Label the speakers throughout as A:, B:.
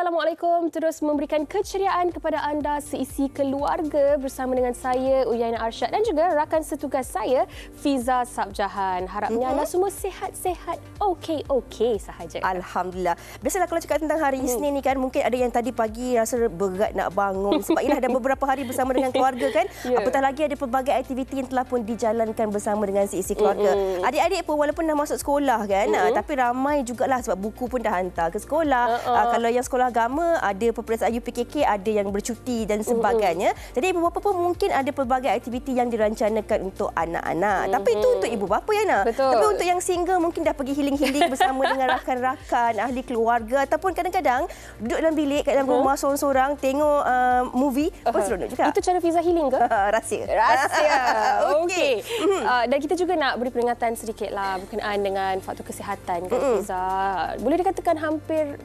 A: Assalamualaikum. Terus memberikan keceriaan kepada anda seisi keluarga bersama dengan saya Uyaina Arsyad dan juga rakan setugas saya Fiza Sabjahan. Harapnya mm-hmm. anda semua sihat-sihat.
B: Okey, okey sahaja. Alhamdulillah. Biasalah kalau cakap tentang hari Isnin hmm. ni kan mungkin ada yang tadi pagi rasa berat nak bangun sebab ialah ada beberapa hari bersama dengan keluarga kan. Yeah. Apatah lagi ada pelbagai aktiviti yang telah pun dijalankan bersama dengan seisi keluarga. Mm-hmm. pun walaupun dah masuk sekolah kan mm-hmm. tapi ramai jugalah sebab buku pun dah hantar ke sekolah. Uh-uh. Kalau yang sekolah agama, ada peperiksaan UPKK, ada yang bercuti dan sebagainya. Mm-hmm. Jadi ibu bapa pun mungkin ada pelbagai aktiviti yang dirancangkan untuk anak-anak. Mm-hmm. Tapi itu untuk ibu bapa ya nak. Betul. Tapi untuk yang single mungkin dah pergi healing-healing bersama dengan rakan-rakan, ahli keluarga ataupun kadang-kadang duduk dalam bilik kat dalam uh-huh. rumah seorang-seorang tengok uh, movie, uh-huh. seronok juga. Itu cara visa healing ke? Ah, rahsia. Rahsia.
A: Okey. mm Uh, dan kita juga nak beri peringatan sedikitlah berkenaan dengan faktor kesihatan kan mm-hmm. Boleh dikatakan hampir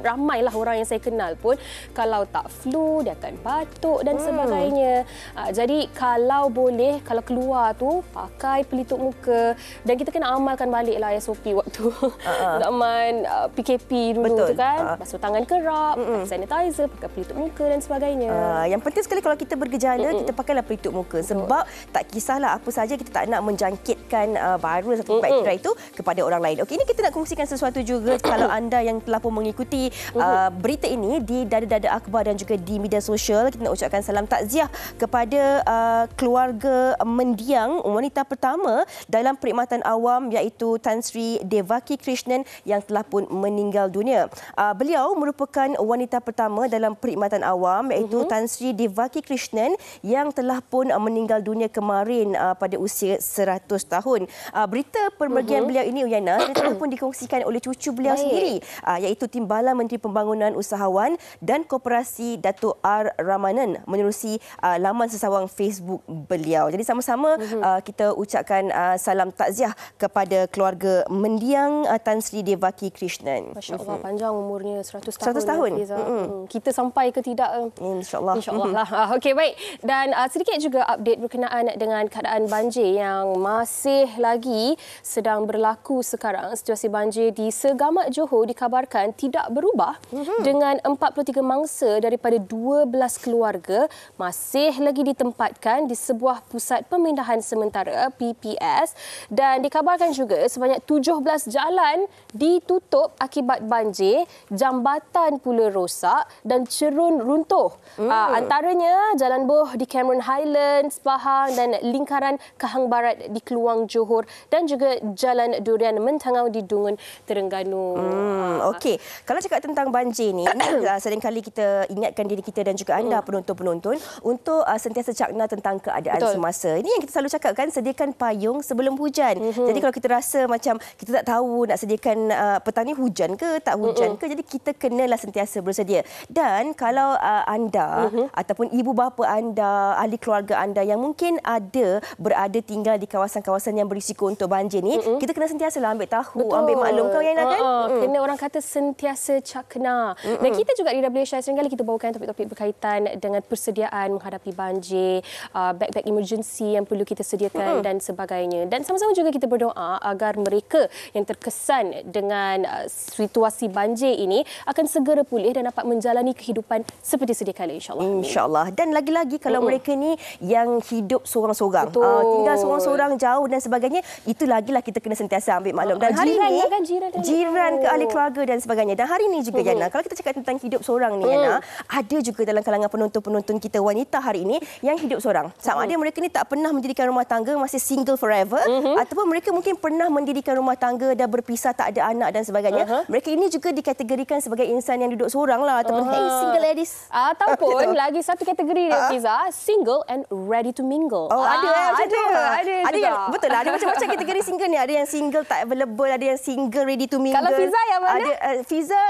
A: ramailah jumlah orang yang saya kenal pun kalau tak flu dia akan batuk dan hmm. sebagainya. Ah, jadi kalau boleh kalau keluar tu pakai pelitup muka dan kita kena amalkan baliklah SOP waktu ah, ah. zaman uh -huh. uh, PKP dulu Betul. tu kan. Uh. Basuh tangan kerap, mm -mm.
B: sanitizer, pakai pelitup muka dan sebagainya. Uh, yang penting sekali kalau kita bergejala mm -mm. kita pakailah pelitup muka Betul. sebab tak kisahlah apa saja kita tak nak menjangkitkan uh, satu atau mm -mm. itu kepada orang lain. Okey ini kita nak kongsikan sesuatu juga kalau anda yang telah pun mengikuti uh, Eh, berita ini di dada-dada akhbar dan juga di media sosial. Kita nak ucapkan salam takziah kepada uh, keluarga mendiang wanita pertama dalam perkhidmatan awam iaitu Tan Sri Devaki Krishnan yang telah pun meninggal dunia. Uh, beliau merupakan wanita pertama dalam perkhidmatan awam iaitu uh-huh. Tan Sri Devaki Krishnan yang telah pun meninggal dunia kemarin uh, pada usia 100 tahun. Uh, berita pembagian uh-huh. Mhm. beliau ini Uyana telah pun dikongsikan oleh cucu beliau Baik. sendiri uh, iaitu Timbalan Menteri Pembangunan Pembangunan Usahawan dan Koperasi Datuk R. Ramanan menerusi uh, laman sesawang Facebook beliau. Jadi sama-sama mhm. uh, kita ucapkan uh, salam takziah kepada keluarga mendiang uh, Tan Sri Devaki Krishnan. Masya Allah uh-huh.
A: panjang umurnya 100 tahun. 100 tahun. Uh-huh.
B: Kita sampai ke tidak? Insya Allah. Insya Allah lah.
A: Ah, okey baik. Dan uh, sedikit juga update berkenaan dengan keadaan banjir yang masih lagi sedang berlaku sekarang. Situasi banjir di Segamat Johor dikabarkan tidak berubah. Mm-hmm. dengan 43 mangsa daripada 12 keluarga masih lagi ditempatkan di sebuah pusat pemindahan sementara PPS dan dikabarkan juga sebanyak 17 jalan ditutup akibat banjir, jambatan pula rosak dan cerun runtuh. Hmm. Aa, ah, antaranya Jalan Boh di Cameron Highlands, Pahang dan lingkaran Kahang Barat di Keluang Johor dan juga Jalan Durian Mentangau
B: di Dungun Terengganu. Hmm, Okey, kalau cakap tentang banjir ni uh, kali kita ingatkan diri kita dan juga anda hmm. penonton-penonton untuk uh, sentiasa cakna tentang keadaan Betul. semasa. Ini yang kita selalu cakap kan sediakan payung sebelum hujan. Hmm. Jadi kalau kita rasa macam kita tak tahu nak sediakan uh, petang ni hujan ke tak hujan hmm. ke jadi kita kenalah sentiasa bersedia. Dan kalau uh, anda hmm. ataupun ibu bapa anda, ahli keluarga anda yang mungkin ada berada tinggal di kawasan-kawasan yang berisiko untuk banjir ni, hmm. kita kena sentiasa ambil tahu, Betul. ambil maklum kau yang nak kan? Uh, uh. Hmm. Kena orang
A: kata sentiasa cakna Rina. Mm-mm. Dan kita juga di WSH seringkali kita bawakan topik-topik berkaitan dengan persediaan menghadapi banjir, uh, beg-beg emergency yang perlu kita sediakan Mm-mm. dan sebagainya. Dan sama-sama juga kita berdoa agar mereka yang terkesan dengan uh, situasi banjir ini akan segera pulih dan dapat menjalani
B: kehidupan seperti sedia kala insyaAllah. InsyaAllah. Dan lagi-lagi kalau Mm-mm. mereka ni yang hidup seorang-seorang. Uh, tinggal seorang-seorang jauh dan sebagainya, itu lagilah kita kena sentiasa ambil maklum. Dan ah, hari ini, kan? jiran ke ahli oh. keluarga dan sebagainya. Dan hari ini juga, Yani, Nah, kalau kita cakap tentang hidup seorang ni Ana, hmm. ada juga dalam kalangan penonton-penonton kita wanita hari ini yang hidup seorang. Sama hmm. ada mereka ni tak pernah mendirikan rumah tangga, masih single forever hmm. ataupun mereka mungkin pernah mendirikan rumah tangga dan berpisah tak ada anak dan sebagainya. Uh-huh. Mereka ini juga dikategorikan sebagai insan yang duduk seorang lah ataupun uh-huh. hey, single
A: ladies. Ataupun lagi satu kategori dia uh-huh. Fiza,
B: single and ready to mingle. Oh, ah, ada eh, ada, Ada, ada, ada yang, betul lah, ada macam-macam kategori single ni. Ada yang single tak available, ada yang single ready to mingle. Kalau Fiza yang mana? Ada, uh, Fiza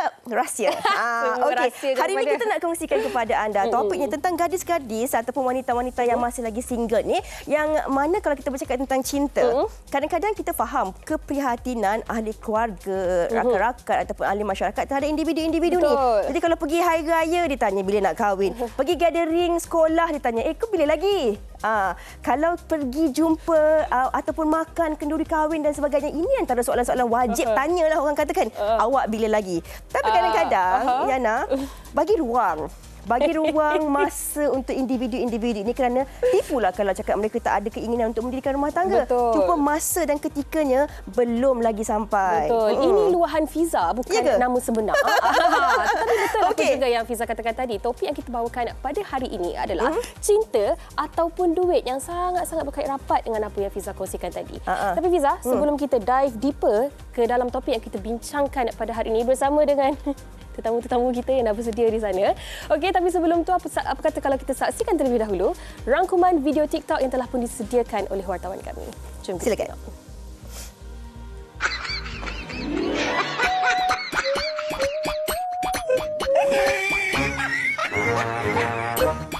B: rahsia. Ah, okay. rahsia Hari ini kita nak kongsikan kepada anda hmm. topiknya tentang gadis-gadis ataupun wanita-wanita yang masih lagi single ni yang mana kalau kita bercakap tentang cinta hmm. kadang-kadang kita faham keprihatinan ahli keluarga, hmm. rakan-rakan ataupun ahli masyarakat terhadap individu-individu ni. Jadi kalau pergi hari raya ditanya bila nak kahwin, pergi gathering sekolah ditanya, eh kau bila lagi? Ah, kalau pergi jumpa uh, ataupun makan kenduri kahwin dan sebagainya, ini antara soalan-soalan wajib tanyalah orang katakan. Uh. Awak bila lagi? Tapi ah. kadang-kadang kadang-kadang uh-huh. Yana bagi ruang bagi ruang masa untuk individu-individu ini kerana tipu lah kalau cakap mereka tak ada keinginan untuk mendirikan rumah tangga. Betul. Cuma masa dan ketikanya belum lagi sampai. Betul. Mm. Ini luahan Fiza bukan Yaga? nama sebenar.
C: ah, tapi
B: betul okay. juga yang Fiza
A: katakan tadi. Topik yang kita bawakan pada hari ini adalah mm. cinta ataupun duit yang sangat-sangat berkait rapat dengan apa yang Fiza kongsikan tadi. Uh-huh. Tapi Fiza, mm. sebelum mm. kita dive deeper ke dalam topik yang kita bincangkan pada hari ini bersama dengan tetamu-tetamu kita yang dah bersedia di sana. Okey, tapi sebelum tu apa, apa kata kalau kita saksikan terlebih dahulu rangkuman video TikTok yang telah pun disediakan oleh wartawan kami. Jom kita
D: Silakan. tengok.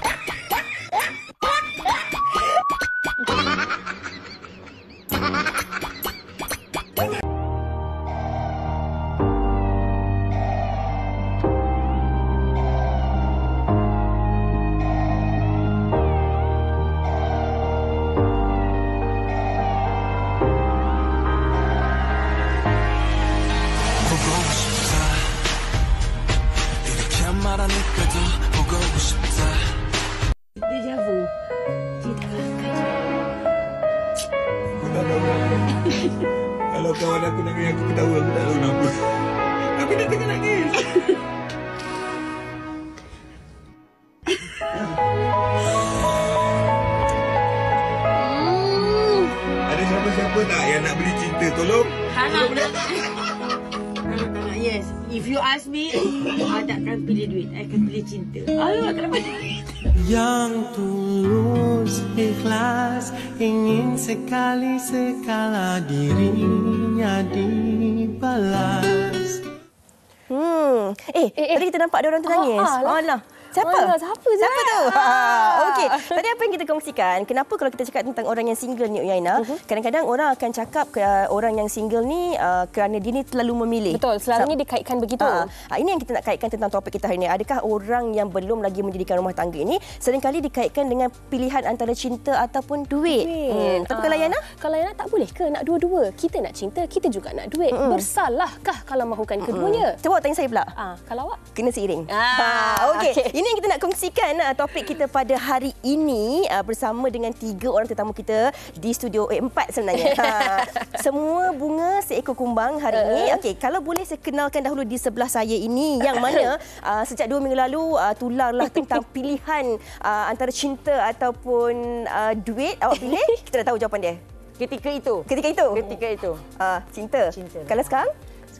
B: dia orang tu ah, nangis. Oh, oh, lah. Alah. Siapa? Mana? Siapa je? Siapa tu? Ha. Ah. Okey. Tadi apa yang kita kongsikan? Kenapa kalau kita cakap tentang orang yang single ni Uyaina? Uh-huh. Mhm. Kadang-kadang orang akan cakap ke, uh, orang yang single ni uh, kerana dia ni terlalu memilih. Betul. Selalu ni dikaitkan begitu. Uh, uh, ini yang kita nak kaitkan tentang topik kita hari ini. Adakah orang yang belum lagi menjadikan rumah tangga ini sering kali dikaitkan dengan pilihan antara cinta ataupun duit? duit. Hmm. Uh, kalau Yana? Kalau Yana tak boleh ke nak dua-dua? Kita nak cinta, kita juga nak duit. Mm-mm. Bersalahkah kalau mahukan keduanya? Cuba tanya saya pula.
A: Uh, kalau awak?
B: Kena seiring. Ah, ha, okay. Ini yang kita nak kongsikan uh, topik kita pada hari ini uh, bersama dengan tiga orang tetamu kita di studio eh, empat sebenarnya. Ha. Semua bunga seekor kumbang hari uh ini. Okey, kalau boleh saya kenalkan dahulu di sebelah saya ini yang mana uh, sejak dua minggu lalu uh, tularlah tentang pilihan uh, antara cinta ataupun uh, duit awak pilih. Kita dah tahu jawapan dia. Ketika itu. Ketika itu. Ketika itu. Uh, cinta. cinta. Kalau sekarang?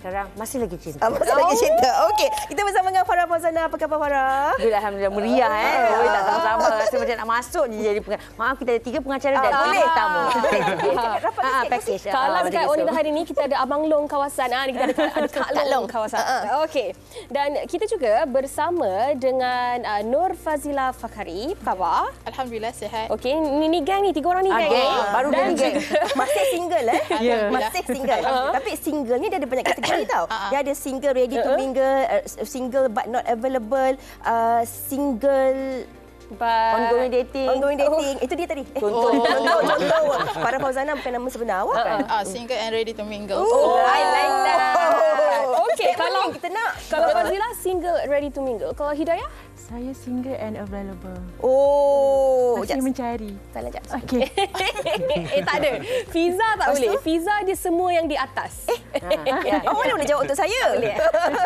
B: sekarang masih lagi
E: cinta. Ah, masih oh. lagi cinta.
B: Okey, kita bersama dengan Farah Fauzana. Apa khabar Farah?
E: Bila Alhamdulillah meriah uh, eh. Ah. Oi, uh, tak sama rasa macam nak masuk je jadi pengacara. Maaf kita ada tiga pengacara uh, dan boleh uh, tamu. Uh, rapat uh, sikit. Kalau sekat Oni hari ini kita ada Abang Long
A: kawasan. Ah, kita ada, ada Kak Long, Long kawasan. Uh, Okey. Dan kita juga bersama dengan uh, Nur Fazila Fakhari. Apa khabar? Alhamdulillah sihat. Okey, ini ni gang ni tiga orang ni gang. Okay. Baru dua gang. Masih single eh? Ya. Masih single. Tapi
B: single ni dia ada banyak kategori ni tau. Ah, ah. Dia ada single ready to eh, eh. mingle, uh, single but not available, uh, single But... Ongoing dating. Ongoing oh. dating. Oh. Itu dia tadi. Contoh. Oh. Contoh. Contoh. Para
F: Fauzana bukan nama sebenar awak ah, kan? Uh, single and ready to mingle. Oh, oh. I like that. Okay. kalau kita nak. Kalau Fauzila single ready
G: to mingle. Kalau Hidayah? Saya single and available. Oh, masih just. mencari. Salah jap. Okey. eh tak ada. Fiza
A: tak Pasal? boleh. Visa dia semua yang di atas. Eh.
G: Ha.
B: Ya, ya. Awak jawab untuk saya. Boleh.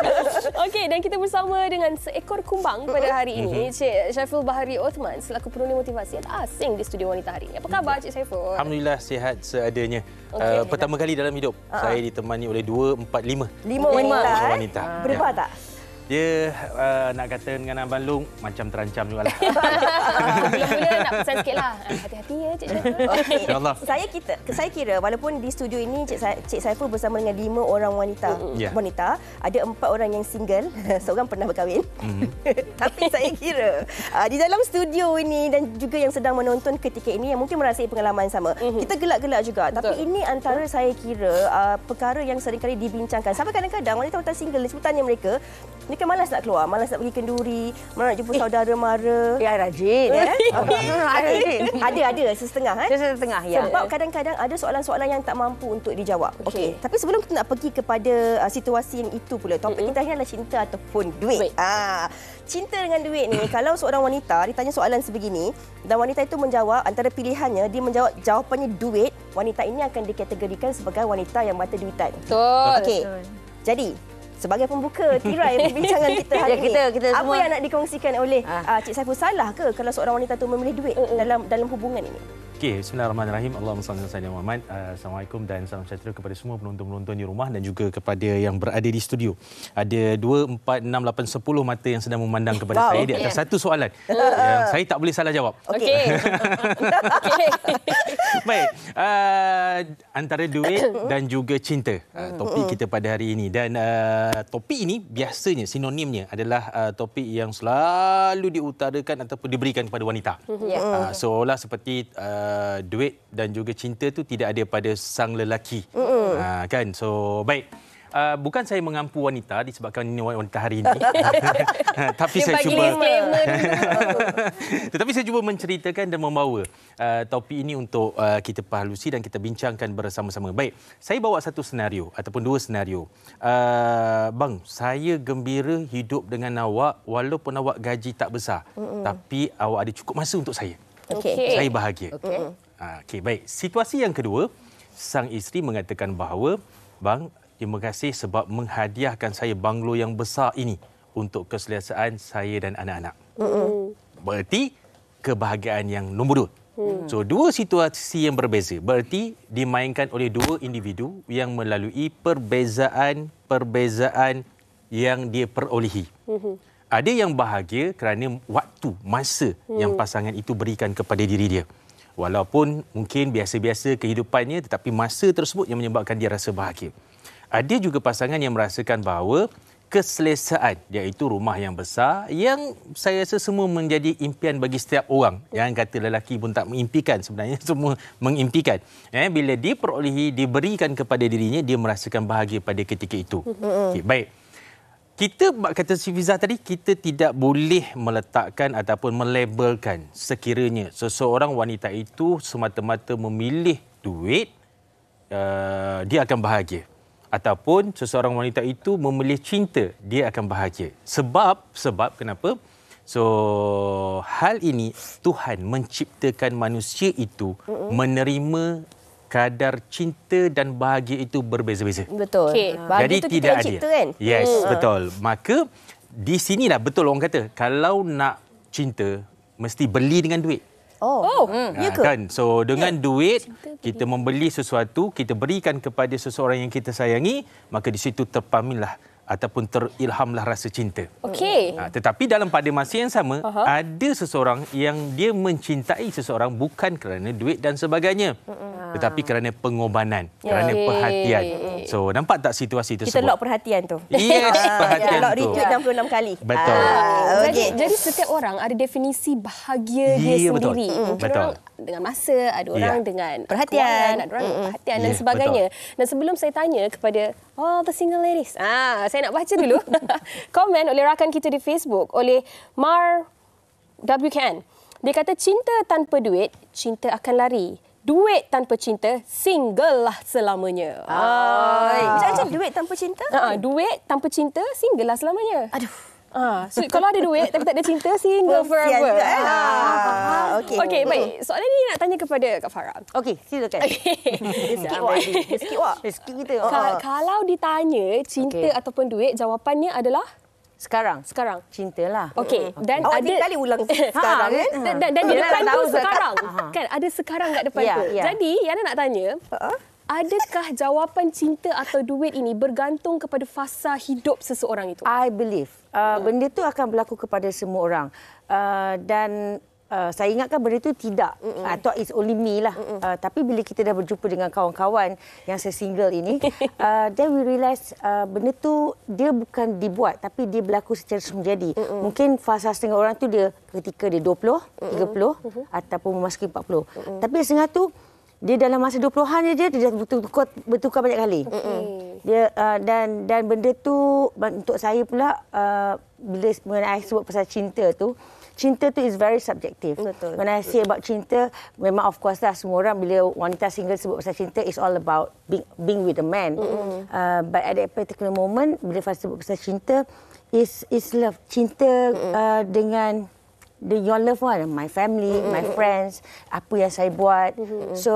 A: Okey, dan kita bersama dengan seekor kumbang pada hari ini, mhm. Cik Syaiful Bahari Osman selaku penulis motivasi yang asing di studio wanita hari ini. Apa khabar Cik Syaiful?
D: Alhamdulillah sihat seadanya. Okay, uh, eh, pertama kali dalam hidup uh-huh. saya ditemani oleh dua empat lima 5 wanita. Berapa ya. tak? dia uh, nak kata dengan Abang Lung, macam terancam juga. Mula-mula
B: nak pesan lah, ah, Hati-hati ya, Cik Saiful. Okay. Saya saya kira, walaupun di studio ini, Cik, Sa Cik Saiful bersama dengan lima orang wanita. Yeah. wanita Ada empat orang yang single, seorang pernah berkahwin. Mm -hmm. Tapi saya kira, uh, di dalam studio ini dan juga yang sedang menonton ketika ini, yang mungkin merasai pengalaman sama, mm -hmm. kita gelak-gelak juga. Betul. Tapi ini antara Betul. saya kira, uh, perkara yang sering kali dibincangkan. Sampai kadang-kadang, wanita-wanita single, sebutannya mereka, dia kan malas nak keluar, malas nak pergi kenduri, malas nak jumpa eh. saudara mara. Ya, eh, rajin. Eh. Ah, ah, ah, ada, ada. setengah. Eh? Sesetengah, ya. Sebab kadang-kadang ada soalan-soalan yang tak mampu untuk dijawab. Okey. Okay. Tapi sebelum kita nak pergi kepada uh, situasi yang itu pula, topik mm-hmm. kita ni adalah cinta ataupun duit. duit. Ah. Cinta dengan duit ni, kalau seorang wanita ditanya soalan sebegini, dan wanita itu menjawab antara pilihannya, dia menjawab jawapannya duit, wanita ini akan dikategorikan sebagai wanita yang mata duitan. Betul. Okay. Jadi, sebagai pembuka tirai perbincangan kita hari ya, kita, kita ini. Semua... Apa yang nak dikongsikan oleh ah. ah. Cik Saiful salah ke kalau seorang wanita itu memilih duit uh -uh. dalam dalam hubungan ini?
D: Okey, Bismillahirrahmanirrahim. Allahumma salli ala sayyidina Muhammad. Uh, Assalamualaikum dan salam sejahtera kepada semua penonton-penonton di rumah dan juga kepada yang berada di studio. Ada 2 4 6 8 10 mata yang sedang memandang kepada wow, saya okay. di atas satu soalan. Ah. yang saya tak boleh salah jawab. Okey. Okey. Baik. Uh, antara duit dan juga cinta. Uh, topik kita pada hari ini dan uh, Eh, topik ini biasanya sinonimnya adalah uh, eh, topik yang selalu diutarakan ataupun diberikan kepada wanita. Mhm. Yeah. Ya. Uh, seolah seperti uh, duit dan juga cinta tu tidak ada pada sang lelaki. Mm-hmm. Uh, kan? So, baik uh, bukan saya mengampu wanita disebabkan ini wanita hari ini. Ah, tapi saya cuba Tetapi saya cuba menceritakan dan membawa uh, ah, topik ini untuk uh, kita pahalusi dan kita bincangkan bersama-sama. Baik, saya bawa satu senario ataupun dua senario. Uh, bang, saya gembira hidup dengan awak walaupun awak gaji tak besar. Mm-mm. Tapi awak ada cukup masa untuk saya. Okay. Saya bahagia. Okay. Uh, okay, baik, situasi yang kedua, sang isteri mengatakan bahawa Bang, terima kasih sebab menghadiahkan saya banglo yang besar ini untuk keselesaan saya dan anak-anak. Mm-hmm. Berarti kebahagiaan yang nombor dua. Hmm. So dua situasi yang berbeza berarti dimainkan oleh dua individu yang melalui perbezaan-perbezaan yang dia perolehi. Hmm. Ada yang bahagia kerana waktu, masa hmm. yang pasangan itu berikan kepada diri dia. Walaupun mungkin biasa-biasa kehidupannya tetapi masa tersebut yang menyebabkan dia rasa bahagia ada ah, juga pasangan yang merasakan bahawa keselesaan iaitu rumah yang besar yang saya rasa semua menjadi impian bagi setiap orang yang kata lelaki pun tak mengimpikan sebenarnya semua mengimpikan eh bila diperolehi diberikan kepada dirinya dia merasakan bahagia pada ketika itu okay, baik kita kata si Fiza tadi kita tidak boleh meletakkan ataupun melabelkan sekiranya seseorang wanita itu semata-mata memilih duit uh, dia akan bahagia ataupun seseorang wanita itu memilih cinta, dia akan bahagia. Sebab, sebab kenapa? So, hal ini Tuhan menciptakan manusia itu Mm-mm. menerima kadar cinta dan bahagia itu berbeza-beza.
E: Betul. Okay.
A: Ah. Jadi itu tidak ada. Kan? Yes, mm. betul.
D: Maka di sinilah betul orang kata kalau nak cinta mesti beli dengan duit. Oh. oh. Ha, ya ke? Kan? So dengan ya. duit kita membeli sesuatu, kita berikan kepada seseorang yang kita sayangi, maka di situ terpaminlah ataupun terilhamlah rasa cinta.
E: Okey.
A: Ha,
D: tetapi dalam pada masa yang sama uh-huh. ada seseorang yang dia mencintai seseorang bukan kerana duit dan sebagainya. Uh-huh. Tetapi ah. kerana pengobanan, yeah. kerana okay. perhatian. So nampak tak situasi tersebut? Kita lock perhatian
B: tu. Yes, perhatian lock tu. Kita lock retweet 66 kali.
D: Betul. Uh, ah,
B: okay. jadi,
A: jadi setiap orang ada definisi bahagia yeah, dia ya, betul. sendiri. Mm-hmm. Betul. Orang dengan masa, ada orang yeah. dengan perhatian, kewangan, ada orang mm-hmm. perhatian dan ya, sebagainya. Betul. Dan sebelum saya tanya kepada all oh, the single ladies. Ah, saya nak baca dulu komen oleh rakan kita di Facebook oleh Mar WKN. Dia kata cinta tanpa duit, cinta akan lari. Duit tanpa cinta, single lah selamanya. Ah. ah. Macam-macam
B: duit tanpa cinta? Uh-uh,
A: duit tanpa cinta, single lah selamanya. Aduh. Ah, so kalau ada duit tapi tak ada cinta single forever. Ya, juga, ah. ah okay. okay, baik. Soalan ni nak tanya kepada Kak Farah.
E: Okay, silakan. Sikit wak. Sikit wak. Sikit kita. Ka- ah, kalau
A: ditanya cinta okay. ataupun duit, jawapannya adalah? Sekarang. Sekarang. Cintalah. Okay, Dan Awak ada... kali ulang sekarang. Ha, kan? Dan, dan, dia depan tu sekarang. kan? Ada sekarang kat depan yeah, tu. Yeah. Jadi, Yana nak tanya. Uh-huh. Adakah jawapan cinta atau duit ini bergantung
E: kepada fasa hidup seseorang itu? I believe. Uh, hmm. Benda itu akan berlaku kepada semua orang. Uh, dan uh, saya ingatkan benda itu tidak. mm Atau it's only me lah. Uh, tapi bila kita dah berjumpa dengan kawan-kawan yang saya single ini, uh, then we realise uh, benda itu dia bukan dibuat tapi dia berlaku secara semenjadi. Mungkin fasa setengah orang itu dia ketika dia 20, Mm-mm. 30 mm-hmm. Mm-mm. ataupun memasuki 40. mm Tapi setengah tu dia dalam masa 20-an je dia, dah bertukar, bertukar banyak kali. Okay. Dia uh, dan dan benda tu untuk saya pula uh, bila saya sebut pasal cinta tu Cinta tu is very subjective. Betul. When I say about cinta, memang of course lah semua orang bila wanita single sebut pasal cinta, it's all about being, being with a man. Mm-hmm. Uh, but at that particular moment, bila Fah sebut pasal cinta, is is love. Cinta mm-hmm. uh, dengan the your love one, my family, mm-hmm. my friends, apa yang saya buat. Mm-hmm. So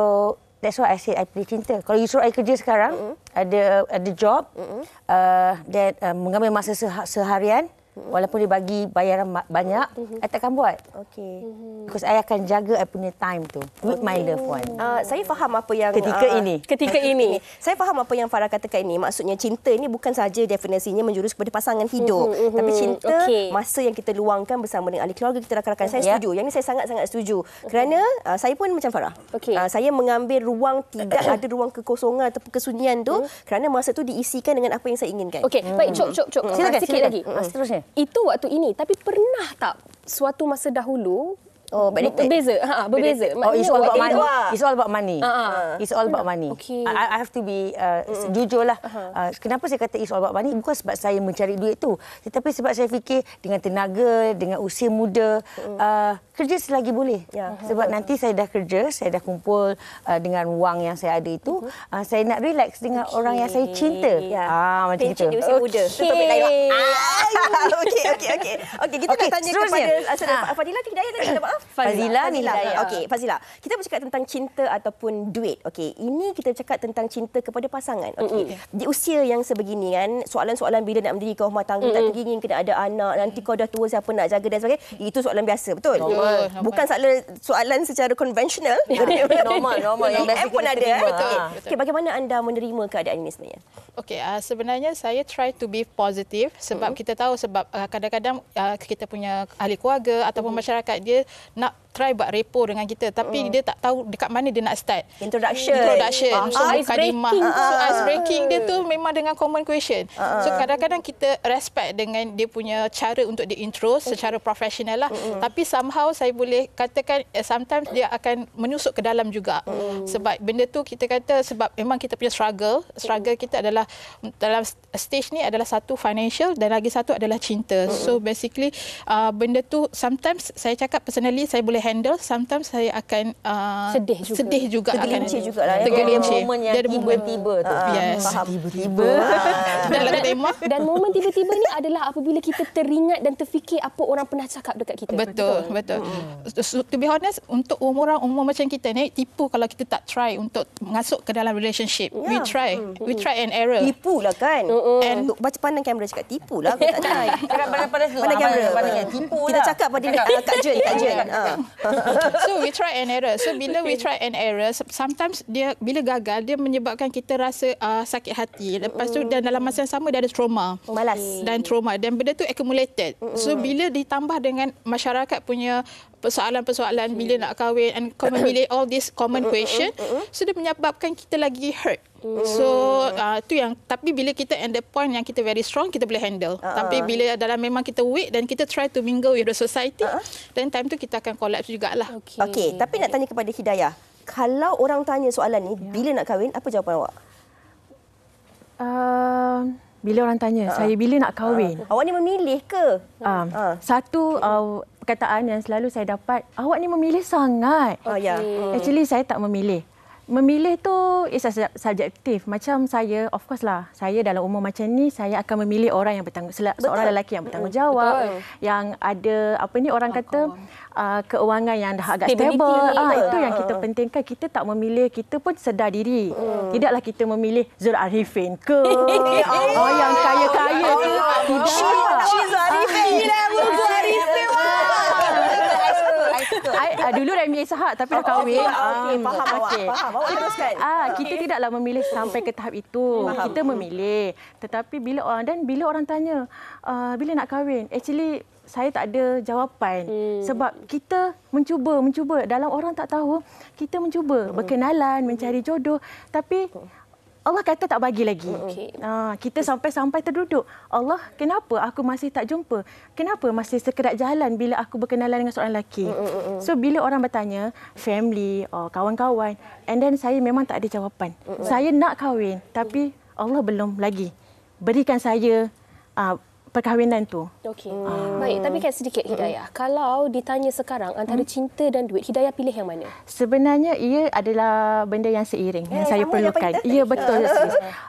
E: that's why I said I pilih cinta. Kalau you suruh I kerja sekarang, mm-hmm. ada ada job, mm-hmm. uh, that uh, mengambil masa seharian, walaupun dia bagi bayaran banyak,
B: mm-hmm. saya takkan buat. Okay. Mm-hmm. Because I
E: akan jaga saya punya time tu with my oh. loved one.
B: Uh, saya faham apa yang... Ketika uh, ini. Ketika ini. saya faham apa yang Farah katakan ini. Maksudnya cinta ini bukan saja definisinya menjurus kepada pasangan hidup. Mm-hmm. Tapi cinta okay. masa yang kita luangkan bersama dengan ahli keluarga kita, rakan-rakan. Saya yeah. setuju. Yang ini saya sangat-sangat setuju. Kerana uh, saya pun macam Farah. Okay. Uh, saya mengambil ruang tidak ada ruang kekosongan atau kesunyian tu mm-hmm. kerana masa tu diisikan dengan apa yang saya inginkan. Okay. Baik, cuk, cuk, cuk. Sikit Lagi. mm Seterusnya itu waktu ini. Tapi pernah
A: tak suatu masa dahulu Oh, but it, berbeza. Ha, berbeza. Oh, it's all about money. It's all
E: about money. uh It's all about money. Okay. I, have to be uh, jujur lah. Uh-huh. Uh, kenapa saya kata it's all about money? Bukan sebab saya mencari duit tu. Tetapi sebab saya fikir dengan tenaga, dengan usia muda, uh, kerja selagi boleh. Ya. Uh-huh. Sebab nanti saya dah kerja, saya dah kumpul uh, dengan wang yang saya ada itu. Mm-hmm. saya nak relax dengan orang yang saya cinta. Yeah. Ah, macam itu. Pencet di usia muda. Ah. Okay. Okay. Okay. Okay. Kita nak tanya Seterusnya. kepada ah. Fadila.
B: Fadila, Fidaya, tadi apa? Fazila lah. Okey, Fazila. Kita bercakap tentang cinta ataupun duit. Okey, ini kita bercakap tentang cinta kepada pasangan. Okey. Mm-hmm. Di usia yang sebegini kan, soalan-soalan bila nak mendirikan rumah tangga, mm-hmm. tak teringin kena ada anak, nanti kau dah tua siapa nak jaga dan sebagainya. Itu soalan biasa, betul? Normal. Bukan soalan soalan secara konvensional. normal, normal. normal. Yang biasa pun ada. Okey, okay,
F: bagaimana anda menerima keadaan ini sebenarnya? Okey, uh, sebenarnya saya try to be positive sebab mm-hmm. kita tahu sebab uh, kadang-kadang uh, kita punya ahli keluarga ataupun mm-hmm. masyarakat dia nak try buat repo dengan kita tapi mm. dia tak tahu dekat mana dia nak start introduction introduction ah, so ice kadimah breaking. so ice ah. breaking dia tu memang dengan common question so ah. kadang-kadang kita respect dengan dia punya cara untuk dia intro secara profesional lah mm. tapi somehow saya boleh katakan eh, sometimes dia akan menyusup ke dalam juga mm. sebab benda tu kita kata sebab memang kita punya struggle struggle mm. kita adalah dalam stage ni adalah satu financial dan lagi satu adalah cinta so basically uh, benda tu sometimes saya cakap personally sekali saya boleh handle sometimes saya akan uh, sedih juga sedih juga akan. tergelincir juga lah ya tergelincir moment yang
B: tiba-tiba tu ah, yes. tiba-tiba dalam
F: tema dan momen tiba-tiba ni adalah apabila kita teringat dan terfikir apa orang pernah cakap dekat kita betul betul, betul. Hmm. So, to be honest untuk umur orang umur macam kita ni tipu kalau kita tak try untuk masuk ke dalam relationship yeah. we ya. try hmm. we hmm. try and error tipulah kan uh-uh. and untuk baca pandang kamera cakap tipulah aku tak try pandang kamera pandang kamera tipu kita lah. cakap pada kak Jun kak Jun Uh. so we try and error. So bila we try and error, sometimes dia bila gagal dia menyebabkan kita rasa uh, sakit hati. Lepas tu mm. dan dalam masa yang sama dia ada trauma. Malas. Okay. Dan trauma dan benda tu accumulated. So bila ditambah dengan masyarakat punya persoalan-persoalan bila nak kahwin and kau memilih all this common uh, uh, uh, question so dia menyebabkan kita lagi hurt hmm. so uh, tu yang tapi bila kita at the point yang kita very strong kita boleh handle uh-huh. tapi bila dalam memang kita weak dan kita try to mingle with the society uh-uh. then uh-huh. time tu kita akan collapse jugalah okay. okay tapi nak tanya kepada Hidayah kalau
B: orang tanya soalan ni ya. bila nak kahwin apa jawapan awak
F: uh,
G: bila orang tanya uh-huh. saya bila nak uh-uh. kahwin uh-huh.
B: awak ni memilih ke
G: ah, uh, uh-huh. satu uh, perkataan yang selalu saya dapat, awak ni memilih sangat. Oh ya. Okay. Hmm. Actually saya tak memilih. Memilih tu is subjektif. Macam saya, of course lah. Saya dalam umur macam ni, saya akan memilih orang yang bertanggung Betul. seorang lelaki yang hmm. bertanggungjawab, Betul. yang ada apa ni orang oh, kata uh, keuangan yang dah agak stability stable. Ni, ah, itu yang kita hmm. pentingkan. Kita tak memilih, kita pun sedar diri. Hmm. Tidaklah kita memilih Zul Arifin ke ya Oh yang kaya-kaya. Oh, Tidak. She's Arifin. Ah, uh, dulu Remy Ishak tapi dah oh, oh, kahwin. Oh, ah, okey, um, faham okay. awak. Faham. Awak teruskan. Ah, kita tidaklah memilih sampai ke tahap itu. Faham. Kita memilih. Tetapi bila orang dan bila orang tanya, uh, bila nak kahwin? Actually saya tak ada jawapan hmm. sebab kita mencuba mencuba dalam orang tak tahu kita mencuba hmm. berkenalan mencari jodoh tapi Allah kata tak bagi lagi. Mm, okay. Ha, ah, kita sampai-sampai terduduk. Allah, kenapa aku masih tak jumpa? Kenapa masih sekedar jalan bila aku berkenalan dengan seorang lelaki? Mm, mm, so, bila orang bertanya, family, oh, kawan-kawan, and then saya memang tak ada jawapan. Saya nak kahwin, tapi Allah belum lagi. Berikan saya... Uh, perkahwinan tu.
A: Okey. Hmm. Baik, tapi kan sedikit Hidayah. Hmm. Kalau ditanya sekarang antara hmm. cinta dan duit, Hidayah pilih yang mana?
G: Sebenarnya ia adalah benda yang seiring eh, yang saya perlukan. Ya betul.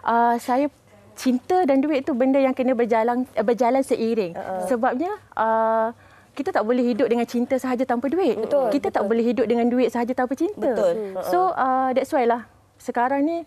G: uh, saya cinta dan duit tu benda yang kena berjalan eh, berjalan seiring. Uh-uh. Sebabnya uh, kita tak boleh hidup dengan cinta sahaja tanpa duit. Betul, kita betul. tak boleh hidup dengan duit sahaja tanpa cinta. Betul. So uh, that's why lah sekarang ni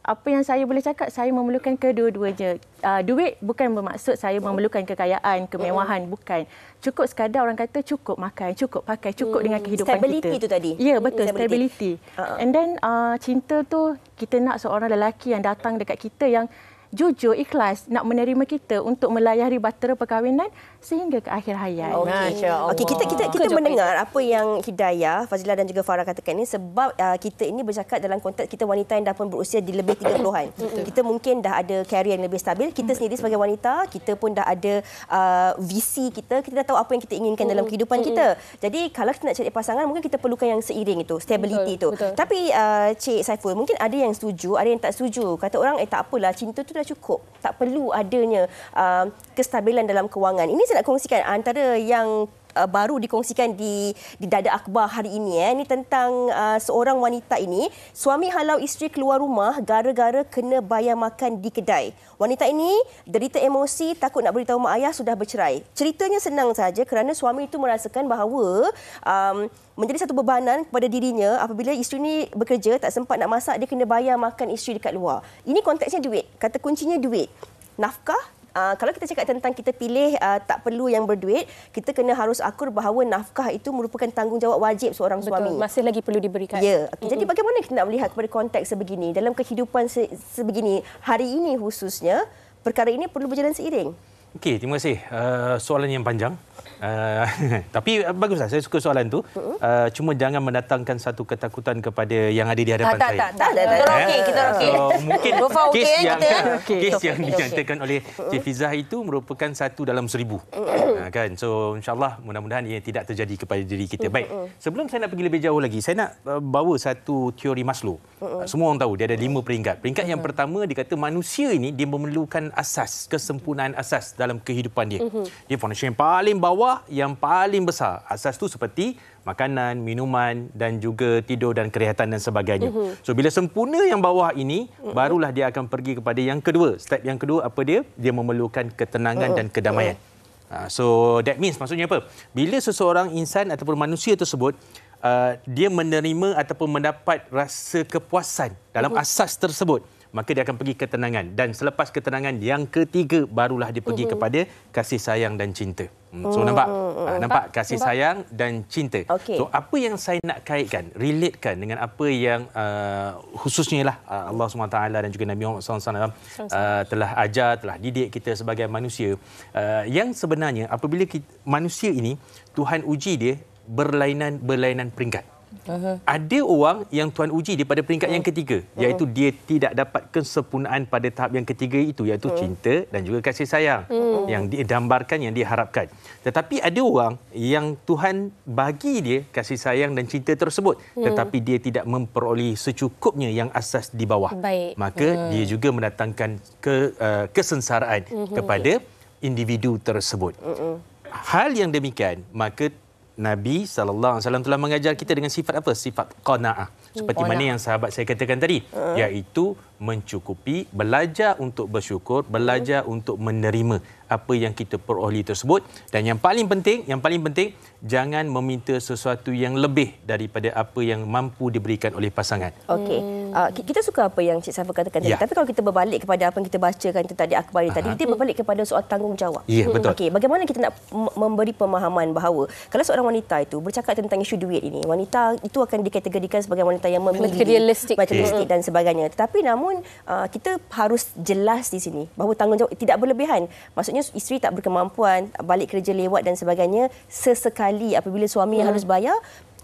G: apa yang saya boleh cakap saya memerlukan kedua-duanya. Uh, duit bukan bermaksud saya memerlukan kekayaan, kemewahan bukan. Cukup sekadar orang kata cukup makan, cukup pakai, cukup hmm, dengan kehidupan stability kita. Stability tu tadi. Ya betul, stability. stability. Uh-huh. And then uh, cinta tu kita nak seorang lelaki yang datang dekat kita yang jujur ikhlas nak menerima kita untuk melayari bahtera perkahwinan sehingga ke akhir hayat. Okey. Okey, kita kita
B: kita Kejap mendengar ini. apa yang Hidayah, Fazila dan juga Farah katakan ini sebab uh, kita ini bercakap dalam konteks kita wanita yang dah pun berusia di lebih 30-an. kita mungkin dah ada karier yang lebih stabil. Kita sendiri sebagai wanita, kita pun dah ada uh, visi kita, kita dah tahu apa yang kita inginkan dalam kehidupan kita. Jadi kalau kita nak cari pasangan, mungkin kita perlukan yang seiring itu, stability itu. Tapi uh, Cik Saiful, mungkin ada yang setuju, ada yang tak setuju. Kata orang eh tak apalah, cinta tu dah cukup. Tak perlu adanya uh, kestabilan dalam kewangan. Ini saya nak kongsikan antara yang Uh, baru dikongsikan di di dada akhbar hari ini eh ni tentang uh, seorang wanita ini suami halau isteri keluar rumah gara-gara kena bayar makan di kedai wanita ini derita emosi takut nak beritahu mak ayah sudah bercerai ceritanya senang saja kerana suami itu merasakan bahawa um, menjadi satu bebanan kepada dirinya apabila isteri ni bekerja tak sempat nak masak dia kena bayar makan isteri dekat luar ini konteksnya duit kata kuncinya duit nafkah uh, kalau kita cakap tentang kita pilih uh, tak perlu yang berduit, kita kena harus akur bahawa nafkah itu merupakan tanggungjawab wajib seorang Betul. suami. Masih lagi perlu diberikan. Ya. Okay. Jadi bagaimana kita nak melihat kepada konteks sebegini dalam kehidupan se- sebegini hari ini khususnya perkara ini perlu berjalan seiring.
D: Okey, terima kasih. Uh, soalan yang panjang. Uh, tapi uh, baguslah saya suka soalan tu. Mm-hmm. Uh, cuma jangan mendatangkan satu ketakutan kepada yang ada di hadapan ah, tak, saya. Tak, tak, tak. tak, Okey, kita okey. Eh? So, mungkin Rufa okey kita. Yang, okay. Kes okay. yang dinyatakan oleh mm-hmm. Cik Fizah itu merupakan satu dalam seribu. uh, kan? So insyaAllah mudah-mudahan ia tidak terjadi kepada diri kita. Baik, sebelum saya nak pergi lebih jauh lagi, saya nak uh, bawa satu teori Maslow. Semua orang tahu dia ada lima peringkat. Peringkat yang pertama dikata manusia ini dia memerlukan asas, kesempurnaan asas dalam kehidupan dia. Mm-hmm. Dia foundation yang paling bawah, yang paling besar. Asas tu seperti makanan, minuman dan juga tidur dan kerehatan dan sebagainya. Mm-hmm. So bila sempurna yang bawah ini, mm-hmm. barulah dia akan pergi kepada yang kedua. Step yang kedua apa dia? Dia memerlukan ketenangan mm-hmm. dan mhm. kedamaian. Mm-hmm. So that means maksudnya apa? Bila seseorang insan ataupun manusia tersebut uh, dia menerima ataupun mendapat rasa kepuasan dalam mm-hmm. asas tersebut maka dia akan pergi ketenangan dan selepas ketenangan yang ketiga barulah dia pergi mm -hmm. kepada kasih sayang dan cinta. Hmm, so mm -hmm. nampak? Ha, nampak nampak kasih nampak. sayang dan cinta. Okay. So apa yang saya nak kaitkan, relatekan dengan apa yang uh, khususnya lah uh, Allah SWT dan juga Nabi Muhammad SAW uh, telah ajar, telah didik kita sebagai manusia uh, yang sebenarnya apabila kita, manusia ini Tuhan uji dia berlainan berlainan peringkat. Uh-huh. Ada orang yang Tuhan uji daripada peringkat uh-huh. yang ketiga iaitu uh-huh. dia tidak dapat kesempurnaan pada tahap yang ketiga itu iaitu uh-huh. cinta dan juga kasih sayang uh-huh. yang didambarkan yang diharapkan. Tetapi ada orang yang Tuhan bagi dia kasih sayang dan cinta tersebut uh-huh. tetapi dia tidak memperoleh secukupnya yang asas di bawah.
A: Baik. Maka uh-huh. dia
D: juga mendatangkan ke uh, kesensaraan uh-huh. kepada individu tersebut. Uh-huh. Hal yang demikian maka Nabi saw telah mengajar kita dengan sifat apa? Sifat qanaah. Seperti mana yang sahabat saya katakan tadi, uh. Ah. iaitu mencukupi, belajar untuk bersyukur, belajar hmm. untuk menerima apa yang kita peroleh tersebut dan yang paling penting, yang paling penting jangan meminta sesuatu yang lebih daripada apa yang mampu diberikan oleh pasangan.
B: Okey. Uh, kita suka apa yang Cik Safa katakan tadi. Ya. Tapi kalau kita berbalik kepada apa yang kita baca bacakan tadi akhbar tadi, kita berbalik kepada soal tanggungjawab. Ya, betul. Okey, bagaimana kita nak memberi pemahaman bahawa kalau seorang wanita itu bercakap tentang isu duit ini, wanita itu akan dikategorikan sebagai wanita yang memilih materialistik, materialistik hmm. dan sebagainya. Tetapi namun uh, kita harus jelas di sini bahawa tanggungjawab tidak berlebihan. Maksudnya isteri tak berkemampuan, balik kerja lewat dan sebagainya, sesekali sekali apabila suami hmm. harus bayar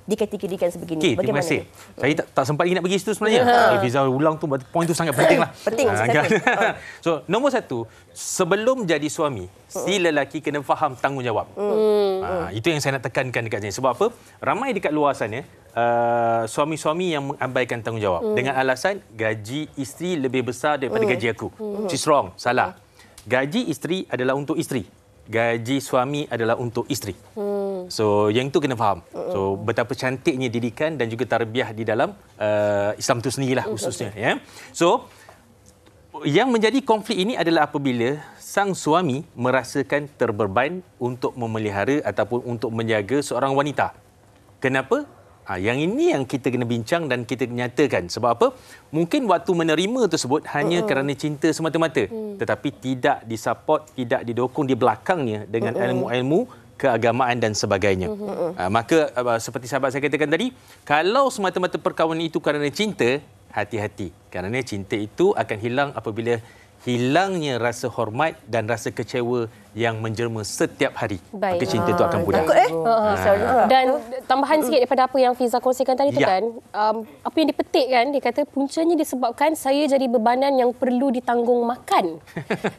B: dikategorikan sebegini. Okay, Bagaimana? Terima kasih.
D: Ini? Saya hmm. tak, tak sempat ingat pergi situ sebenarnya. Uh-huh. Hmm. Visa ulang tu, point tu sangat penting lah. penting. Uh, kan? Hmm. so, nombor satu, sebelum jadi suami, uh si lelaki kena faham tanggungjawab.
C: Uh-huh. Uh,
D: itu yang saya nak tekankan dekat sini. Sebab apa? Ramai dekat luar sana, uh, suami-suami yang mengabaikan tanggungjawab. uh Dengan alasan, gaji isteri lebih besar daripada uh-huh. gaji aku. uh She's wrong. Salah. Gaji isteri adalah untuk isteri. Gaji suami adalah untuk isteri. uh So yang itu kena faham. Mm-mm. So betapa cantiknya didikan dan juga tarbiyah di dalam uh, Islam tu lah khususnya okay. ya. So yang menjadi konflik ini adalah apabila sang suami merasakan terbeban untuk memelihara ataupun untuk menjaga seorang wanita. Kenapa? Ha, yang ini yang kita kena bincang dan kita nyatakan. Sebab apa? Mungkin waktu menerima tersebut hanya uh-uh. kerana cinta semata-mata. Hmm. Tetapi tidak disupport, tidak didukung di belakangnya dengan uh-uh. ilmu-ilmu keagamaan dan sebagainya. Uh, maka ah, seperti sahabat saya katakan tadi, kalau semata-mata perkawinan itu kerana cinta, hati-hati. Kerana cinta itu akan hilang apabila hilangnya rasa hormat dan rasa kecewa yang menjelma setiap hari. Baik. Maka cinta itu akan pudar. Takut eh? Ha. Dan
A: tambahan sikit daripada apa yang Fiza kongsikan tadi itu ya. kan. Um, apa yang dipetik kan, dia kata puncanya disebabkan saya jadi bebanan yang perlu ditanggung makan.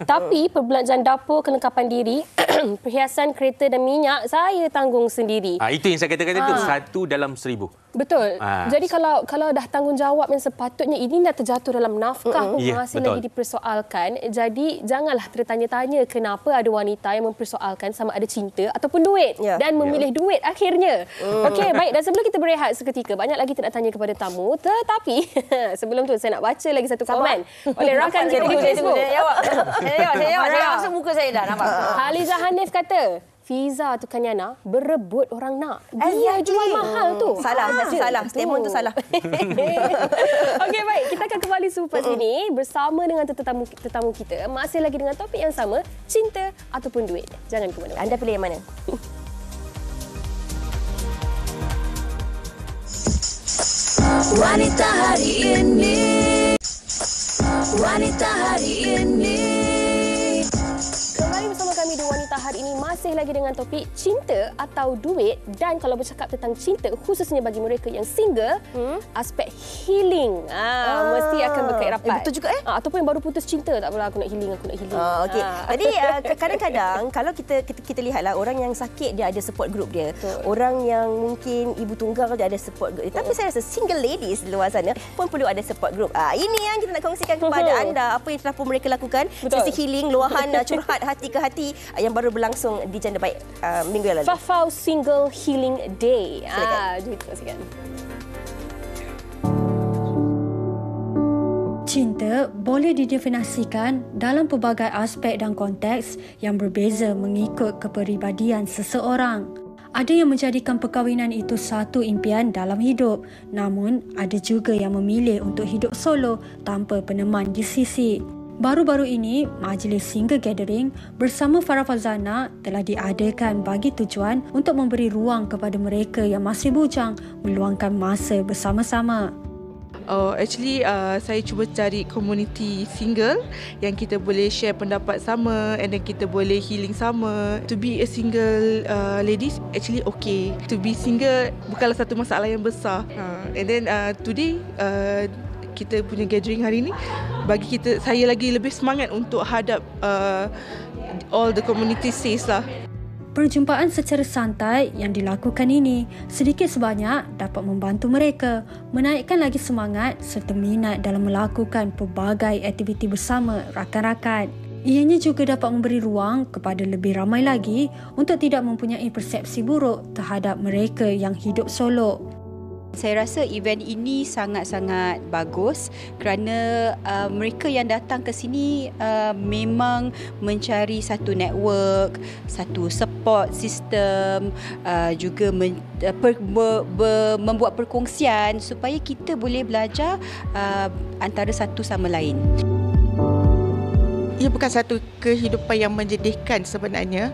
A: Tapi perbelanjaan dapur, kelengkapan diri, perhiasan kereta dan minyak, saya tanggung sendiri. Ha, itu yang saya katakan itu. Ha. Ah.
D: Satu dalam seribu.
A: Betul. Ha. Jadi kalau kalau dah tanggungjawab yang sepatutnya, ini dah terjatuh dalam nafkah uh-uh. pun ya, masih betul. lagi dipersoalkan. Jadi janganlah tertanya-tanya kenapa ada wanita wanita yang mempersoalkan sama ada cinta ataupun duit yeah. dan ya. memilih yeah. duit akhirnya. Uh. Okey, baik dan sebelum kita berehat seketika, banyak lagi kita nak tanya kepada tamu. Tetapi sebelum tu saya nak baca lagi satu sama. komen oleh rakan kita di Facebook. Saya jawab. Saya jawab. Saya jawab. Saya jawab. Saya jawab. Saya jawab. Saya jawab. Saya jawab. Saya jawab. Saya jawab. Saya jawab. Saya jawab. Saya jawab. Saya jawab. Saya jawab. Fiza tu Kanyana berebut orang nak. Dia eh, jual yeah. mahal tu. Salah, ah, salah. Statement tu salah. Okey baik, kita akan kembali super sini bersama dengan tetamu tetamu kita. Masih lagi dengan topik yang sama, cinta ataupun duit. Jangan ke mana-mana. Anda pilih yang mana?
C: Wanita hari ini Wanita hari ini
A: Kembali bersama kami dua wanita hari ini masih lagi dengan topik cinta atau duit dan kalau bercakap tentang cinta khususnya bagi mereka yang single hmm? aspek healing
B: ah, ah. mesti akan ah. berkait rapat. Eh, betul juga eh? Ah, ataupun yang baru putus cinta tak apalah aku nak healing aku nak healing. Ah, okay. ah. Jadi ah, kadang-kadang kalau kita, kita kita lihatlah orang yang sakit dia ada support group dia. Betul. Orang yang mungkin ibu tunggal dia ada support group. Oh. Tapi saya rasa single ladies luar sana pun perlu ada support group. Ah, ini yang kita nak kongsikan kepada anda apa yang telah pun mereka lakukan. Betul. Sesi healing, luahan, curhat hati Estetika Hati eh, yang baru berlangsung di Janda Baik uh, minggu yang lalu. Fafau Single Healing Day. Silakan. Ah, silakan.
C: Cinta boleh didefinisikan dalam pelbagai aspek dan konteks yang berbeza mengikut kepribadian seseorang. Ada yang menjadikan perkahwinan itu satu impian dalam hidup, namun ada juga yang memilih untuk hidup solo tanpa peneman di sisi. Baru-baru ini, majlis single gathering bersama Farah Fazana telah diadakan bagi tujuan untuk memberi ruang kepada mereka yang masih bujang meluangkan masa bersama-sama.
G: Oh, actually uh, saya cuba cari community single yang kita boleh share pendapat sama and then kita boleh healing sama. To be a single uh, ladies actually okay. To be single bukanlah satu masalah yang besar. Uh, and then uh, today uh, kita punya gathering hari ini bagi kita saya lagi lebih semangat untuk hadap
C: uh, all the community says lah. Perjumpaan secara santai yang dilakukan ini sedikit sebanyak dapat membantu mereka menaikkan lagi semangat serta minat dalam melakukan pelbagai aktiviti bersama rakan-rakan. Ianya juga dapat memberi ruang kepada lebih ramai lagi untuk tidak mempunyai persepsi buruk terhadap mereka yang hidup solo
B: saya rasa event ini sangat-sangat bagus kerana uh, mereka yang datang ke sini uh, memang mencari satu network, satu support system, uh, juga men- uh, per- ber- ber- membuat perkongsian supaya kita boleh belajar uh, antara satu sama lain. Ia bukan satu
G: kehidupan yang menjadikan sebenarnya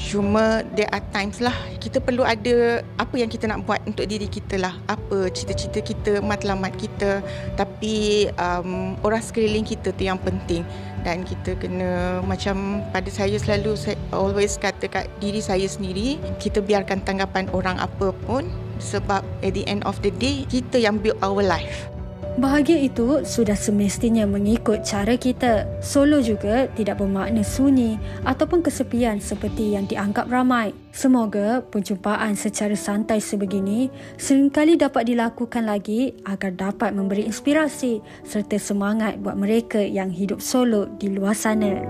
G: Cuma there are times lah Kita perlu ada apa yang kita nak buat untuk diri kita lah Apa cita-cita kita, matlamat kita Tapi um, orang sekeliling kita tu yang penting Dan kita kena macam pada saya selalu saya Always kata kat diri saya sendiri Kita biarkan tanggapan orang apa pun Sebab at the end of the day Kita yang build our life
C: Bahagia itu sudah semestinya mengikut cara kita. Solo juga tidak bermakna sunyi ataupun kesepian seperti yang dianggap ramai. Semoga perjumpaan secara santai sebegini seringkali dapat dilakukan lagi agar dapat memberi inspirasi serta semangat buat mereka yang hidup solo di luar sana.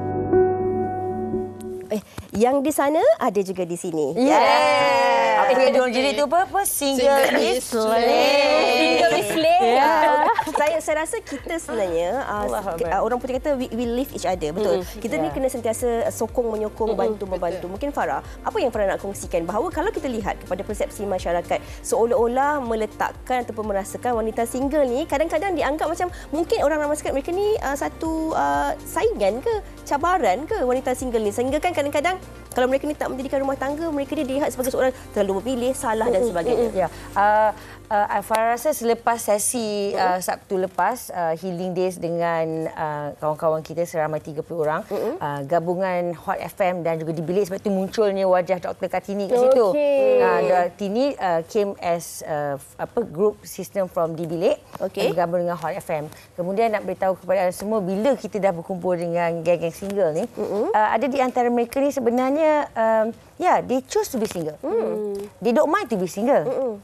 B: Eh, yang di sana ada juga di sini. Yeah. Apa yang diorang jadi tu apa? apa? Single, is slave. Single is slave. Yeah. saya saya rasa kita sebenarnya uh, uh orang putih kata we, we live each other betul. Mm. Kita yeah. ni kena sentiasa uh, sokong menyokong mm-hmm. bantu membantu. Mungkin Farah, apa yang Farah nak kongsikan bahawa kalau kita lihat kepada persepsi masyarakat seolah-olah meletakkan ataupun merasakan wanita single ni kadang-kadang dianggap macam mungkin orang ramai sekali mereka ni uh, satu uh, saingan ke cabaran ke wanita single ni sehingga kan kadang-kadang kalau mereka ni tak menjadikan rumah tangga mereka ni lihat sebagai seorang terlalu memilih salah dan sebagainya ya uh, uh, Farah rasa selepas sesi uh,
E: Sabtu lepas uh, healing days dengan uh, kawan-kawan kita seramai 30 orang uh, gabungan Hot FM dan juga di bilik sebab tu munculnya wajah Dr. Katini kat situ. Okay. Uh, Dr. Katini uh, came as uh, apa group system from di bilik okay. uh, bergabung dengan Hot FM. Kemudian nak beritahu kepada semua bila kita dah berkumpul dengan geng-geng single ni uh, ada di antara mereka ni sebenarnya uh, ya yeah, they choose to be single. Mm. They don't mind to be single. Mm-mm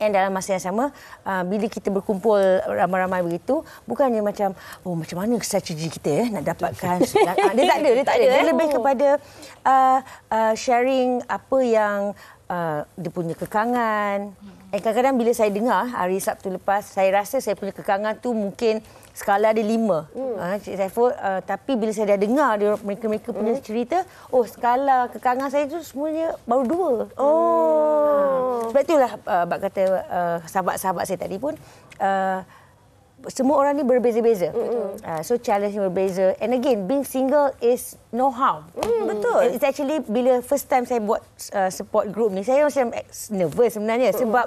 E: and dalam masa yang sama uh, bila kita berkumpul ramai-ramai begitu bukannya macam oh macam mana strategi kita eh, nak dapatkan ah, dia tak ada dia tak ada dia eh? lebih oh. kepada uh, uh, sharing apa yang uh, dia punya kekangan. Dan kadang-kadang bila saya dengar ah, hari Sabtu lepas, saya rasa saya punya kekangan tu mungkin skala dia lima. Hmm. Uh, Cik Saiful, uh, tapi bila saya dah dengar mereka-mereka punya hmm. cerita, oh skala kekangan saya tu semuanya baru dua. Hmm. Oh. Uh, sebab itulah uh, Abang kata uh, sahabat-sahabat saya tadi pun, uh, semua orang ni berbeza-beza. Mm-hmm. Uh, so challenge yang berbeza. And again, being single is no harm. Mm, betul. it's actually bila first time saya buat uh, support group ni, saya macam nervous sebenarnya mm-hmm. sebab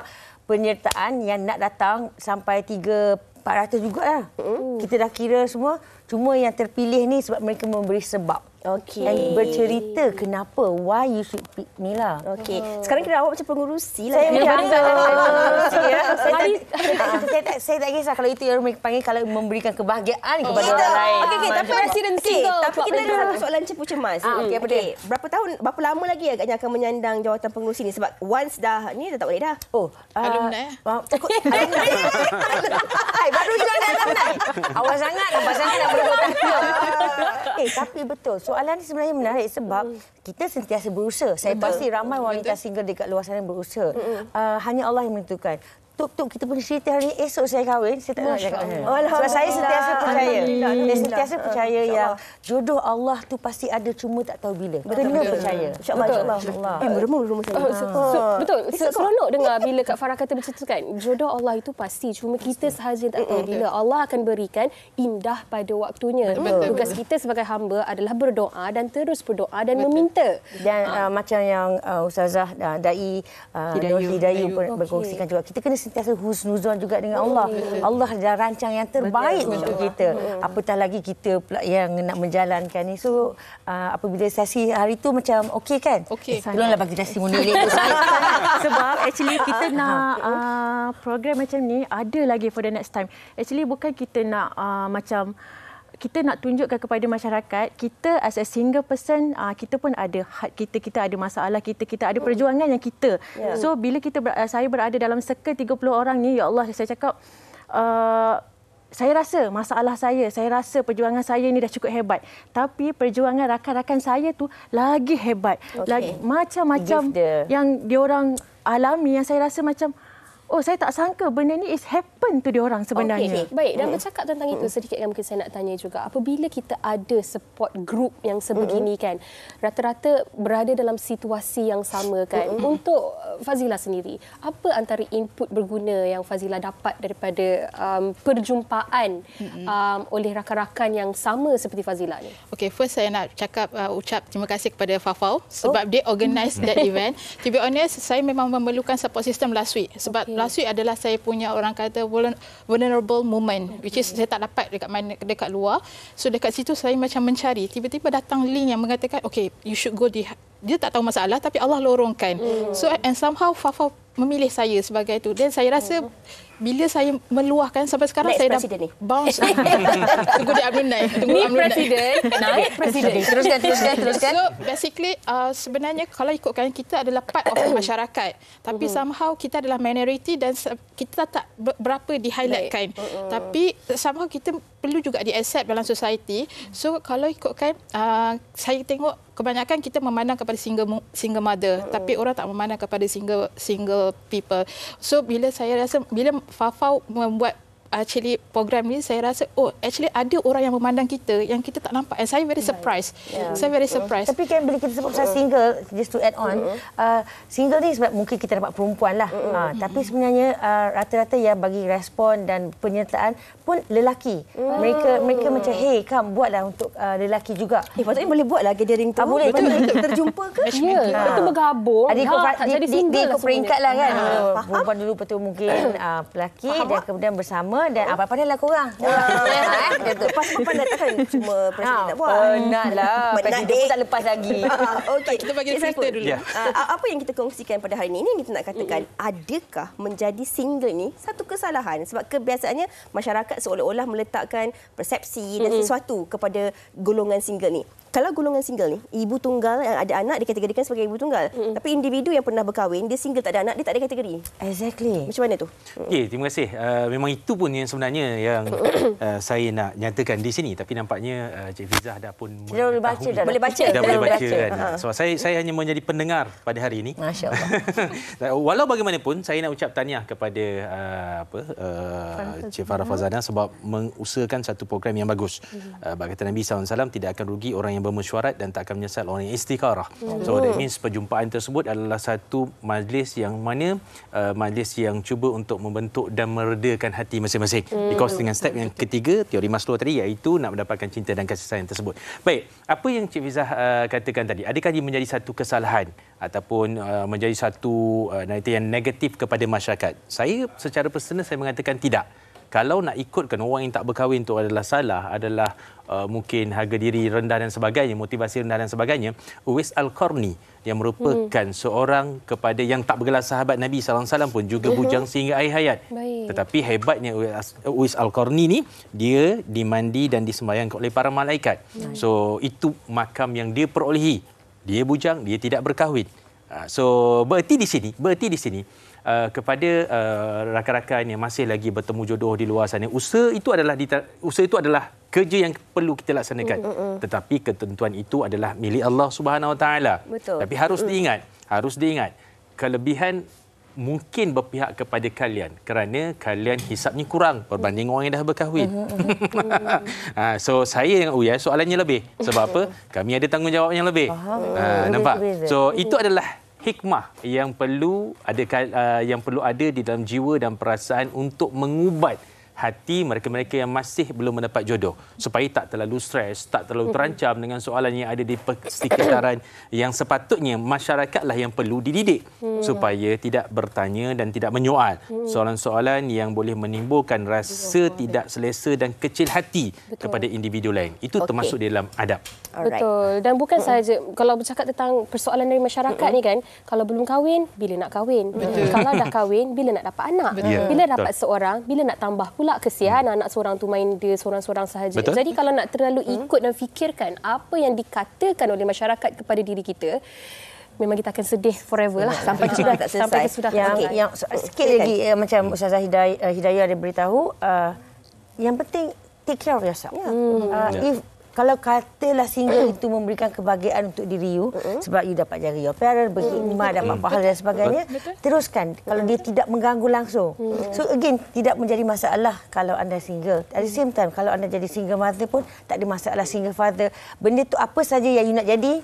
E: penyertaan yang nak datang sampai 3 400 jugalah. Mm-hmm. Kita dah kira semua, cuma yang terpilih ni sebab mereka memberi sebab. Okay. And bercerita kenapa why you should pick me lah. Okay. Sekarang kita awak macam pengurusi lah. Saya tak, Saya tak saya tak kisah kalau itu
B: yang panggil kalau memberikan kebahagiaan oh, kepada orang lain. Okay, okay. Ah, tapi residency. tapi kita ada satu soalan cepu cemas. Ah, okay, apa dia? Berapa tahun, berapa lama lagi agaknya akan menyandang jawatan pengurusi ni? Sebab once dah, ni dah tak boleh dah. Oh. Alumni. Ah, eh? Baru juga dah alumni. Awas sangat, lepas sangat nak tak, Eh, tapi betul.
E: So, soalan ni sebenarnya menarik sebab mm. kita sentiasa berusaha. Saya Betul. pasti ramai wanita Betul. single dekat luar sana berusaha. Mm. Uh, hanya Allah yang menentukan. Tuk Tuk kita punya cerita hari ini esok saya kahwin saya tak nak cakap Allah. Oh, sebab saya sentiasa percaya saya sentiasa percaya yang jodoh Allah tu pasti ada cuma tak tahu bila betul kena percaya insyaAllah Allah. eh rumah rumah saya betul seronok
A: dengar bila Kak Farah kata macam tu kan jodoh Allah itu pasti cuma kita sahaja tak tahu bila Allah akan berikan indah pada waktunya tugas kita sebagai hamba adalah berdoa
E: dan terus berdoa dan meminta dan ah. Ah, macam yang ah, Ustazah Da'i Hidayu berkongsikan juga kita kena sentiasa husnuzon juga dengan Allah. Allah dah rancang yang terbaik Betul. untuk kita. Apatah lagi kita pula yang nak menjalankan ni. So uh, apabila sesi hari tu macam okey kan? Okay. Belumlah bagi testimoni ni. Sebab actually kita ah. nak
G: uh, program macam ni ada lagi for the next time. Actually bukan kita nak uh, macam kita nak tunjukkan kepada masyarakat kita as a single person uh, kita pun ada had kita kita ada masalah kita kita ada perjuangan yang kita yeah. so bila kita ah, saya berada dalam circle 30 orang ni ya Allah saya cakap uh, saya rasa masalah saya, saya rasa perjuangan saya ini dah cukup hebat. Tapi perjuangan rakan-rakan saya tu lagi hebat. Okay. Lagi macam-macam yang diorang alami yang saya rasa macam Oh saya tak sangka benda ni is happen to diorang sebenarnya.
A: Okey, baik. Dan hmm. bercakap tentang itu hmm. sedikit kan mungkin saya nak tanya juga. Apabila kita ada support group yang sebegini hmm. kan, rata-rata berada dalam situasi yang sama kan. Untuk uh, Fazila sendiri, apa antara input berguna yang Fazila dapat daripada um,
F: perjumpaan um, oleh rakan-rakan yang sama seperti Fazila ni? Okey, first saya nak cakap uh, ucap terima kasih kepada Fafau oh. sebab oh. dia organize that event. to be honest, saya memang memerlukan support system last week sebab okay last week adalah saya punya orang kata vulnerable moment okay. which is saya tak dapat dekat mana dekat luar so dekat situ saya macam mencari tiba-tiba datang link yang mengatakan okay you should go di dia tak tahu masalah tapi Allah lorongkan mm. so and somehow Fafa memilih saya sebagai itu. Dan saya rasa oh. bila saya meluahkan sampai sekarang Next saya dah ni. bounce. Tunggu dia ambil naik. Tunggu ambil naik. Presiden. Naik presiden. Teruskan, teruskan, teruskan. So basically uh, sebenarnya kalau ikutkan kita adalah part of masyarakat. Tapi uh-huh. somehow kita adalah minority dan kita tak berapa di highlightkan. Uh-huh. Tapi somehow kita perlu juga di accept dalam society. So kalau ikutkan uh, saya tengok kebanyakan kita memandang kepada single single mother uh-huh. tapi orang tak memandang kepada single single people so bila saya rasa bila fafau membuat uh, actually program ni saya rasa oh actually ada orang yang memandang kita yang kita tak nampak and saya very surprised. yeah. saya very surprised. tapi kan bila kita sebut pasal uh-huh. single just to add on uh-huh. uh, single ni sebab mungkin
E: kita dapat perempuan lah uh-huh. uh, tapi mm-hmm. sebenarnya uh, rata-rata yang bagi respon dan penyertaan pun lelaki. Hmm. Mereka mereka macam hey kan buatlah untuk uh, lelaki juga. Eh patutnya boleh buatlah gathering tu. Ah, boleh betul. Betul. untuk terjumpa ke? Ya. Yeah. Betul ah. bergabung.
A: Adik ha, tak di, jadi single di, lah peringkat lah kan. Ha. Faham.
E: Bukan dulu betul mungkin uh, lelaki Faham dan kemudian bersama dan apa apa
B: lah korang. Ya. Betul. Eh? Pas apa nak kan cuma presiden nak buat. Penat lah. Presiden pun tak lepas lagi. Okey. Kita bagi cerita dulu. Ya. Apa yang kita kongsikan pada hari ini kita nak katakan adakah menjadi single ni satu kesalahan sebab kebiasaannya masyarakat masyarakat seolah-olah meletakkan persepsi dan sesuatu kepada golongan single ni kalau golongan single ni, ibu tunggal yang eh, ada anak dikategorikan sebagai ibu tunggal. Mm-hmm. Tapi individu yang pernah berkahwin, dia single tak ada anak, dia tak ada kategori. Exactly. Macam mana tu? Hmm.
D: Okey, terima kasih. Uh, memang itu pun yang sebenarnya yang uh, saya nak nyatakan di sini tapi nampaknya uh, Cik Fizah dah pun Cik
B: boleh baca dah.
D: Boleh baca. Dah boleh baca kan. so, saya saya hanya menjadi pendengar pada hari ini.
E: Masya-Allah.
D: Walau bagaimanapun saya nak ucap tahniah kepada uh, apa uh, Cik Farah Fazana sebab mengusahakan satu program yang bagus. Hmm. Uh, Berkaitan Nabi SAW tidak akan rugi orang yang bermesyuarat dan tak akan menyesal orang yang istikharah. Mm. So that means perjumpaan tersebut adalah satu majlis yang mana uh, majlis yang cuba untuk membentuk dan meredakan hati masing-masing. Mm. Because dengan step yang ketiga, teori Maslow tadi iaitu nak mendapatkan cinta dan kasih sayang tersebut. Baik, apa yang Cik Fizah uh, katakan tadi? Adakah dia menjadi satu kesalahan ataupun uh, menjadi satu uh, yang negatif kepada masyarakat? Saya secara personal saya mengatakan tidak kalau nak ikutkan orang yang tak berkahwin tu adalah salah adalah uh, mungkin harga diri rendah dan sebagainya motivasi rendah dan sebagainya Uwais Al-Qarni yang merupakan hmm. seorang kepada yang tak bergelar sahabat Nabi sallallahu alaihi wasallam pun juga bujang sehingga akhir hayat Baik. tetapi hebatnya Uwais Al-Qarni ni dia dimandi dan disembahyangkan oleh para malaikat Baik. so itu makam yang dia perolehi dia bujang dia tidak berkahwin ah, so berarti di sini berarti di sini uh, kepada uh, rakan-rakan yang masih lagi bertemu jodoh di luar sana usaha itu adalah di, usaha itu adalah kerja yang perlu kita laksanakan mm, mm, mm. tetapi ketentuan itu adalah milik Allah Subhanahu taala
C: tapi harus mm. diingat
D: harus diingat kelebihan mungkin berpihak kepada kalian kerana kalian hisapnya kurang berbanding orang yang dah berkahwin. Ha so saya yang Uya oh, soalannya lebih sebab apa? Kami ada tanggungjawab yang lebih. Ha nampak. So itu adalah hikmah yang perlu ada uh, yang perlu ada di dalam jiwa dan perasaan untuk mengubat hati mereka-mereka yang masih belum mendapat jodoh supaya tak terlalu stres, tak terlalu terancam dengan soalan yang ada di persekitaran yang sepatutnya masyarakatlah yang perlu dididik hmm. supaya tidak bertanya dan tidak menyoal hmm. soalan-soalan yang boleh menimbulkan rasa tidak selesa dan kecil hati Betul. kepada individu lain. Itu okay. termasuk dalam adab. Alright. Betul.
A: Dan bukan saja kalau bercakap tentang persoalan dari masyarakat ni kan, kalau belum kahwin, bila nak kahwin? Betul. Kalau dah kahwin, bila nak dapat anak? Betul. Bila dapat Betul. seorang, bila nak tambah pula pula kesian hmm. anak seorang tu main dia seorang-seorang sahaja. Betul? Jadi kalau nak terlalu hmm. ikut hmm. dan fikirkan apa yang dikatakan oleh masyarakat kepada diri kita memang kita akan sedih forever lah hmm. sampai kita tak selesai. Sampai kita sudah yang, yang sikit lagi kan?
E: eh, macam Ustazah Hidayah, Hidayah ada beritahu uh, yang penting take care of yourself. Yeah. Hmm. Uh, yeah. If kalau katalah single itu memberikan kebahagiaan untuk diri you sebab you dapat jari your parent pergi mm dapat pahala dan sebagainya teruskan kalau dia tidak mengganggu langsung so again tidak menjadi masalah kalau anda single at the same time kalau anda jadi single mother pun tak ada masalah single father benda tu apa saja yang you nak jadi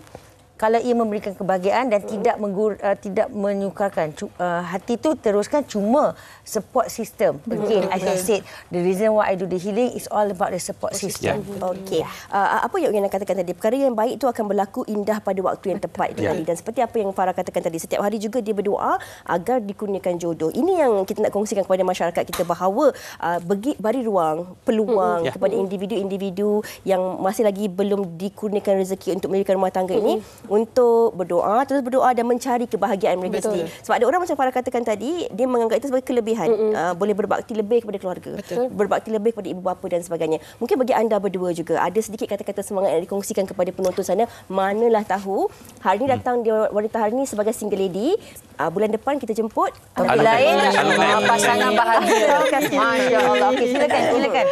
E: kalau ia memberikan kebahagiaan dan hmm. tidak menggur, uh, tidak menyukarkan uh, hati itu teruskan cuma support system again okay. okay. as i said the reason why i
B: do the healing is all about the support system yeah. okey uh, uh, apa yang nak katakan tadi perkara yang baik itu akan berlaku indah pada waktu yang tepat itu yeah. tadi dan seperti apa yang Farah katakan tadi setiap hari juga dia berdoa agar dikurniakan jodoh ini yang kita nak kongsikan kepada masyarakat kita bahawa uh, bagi bari ruang peluang mm-hmm. yeah. kepada individu-individu yang masih lagi belum dikurniakan rezeki untuk mendirikan rumah tangga ini mm-hmm untuk berdoa, terus berdoa dan mencari kebahagiaan mereka Betul. sendiri. Sebab ada orang macam Farah katakan tadi, dia menganggap itu sebagai kelebihan. Uh, boleh berbakti lebih kepada keluarga. Betul. Berbakti lebih kepada ibu bapa dan sebagainya. Mungkin bagi anda berdua juga, ada sedikit kata-kata semangat yang dikongsikan kepada penonton sana. Manalah tahu, hari ini hmm. datang dia wanita hari ini sebagai single lady. Uh, bulan depan kita jemput. Alhamdulillah. Pasangan bahagia. Masya Allah. Silakan, silakan.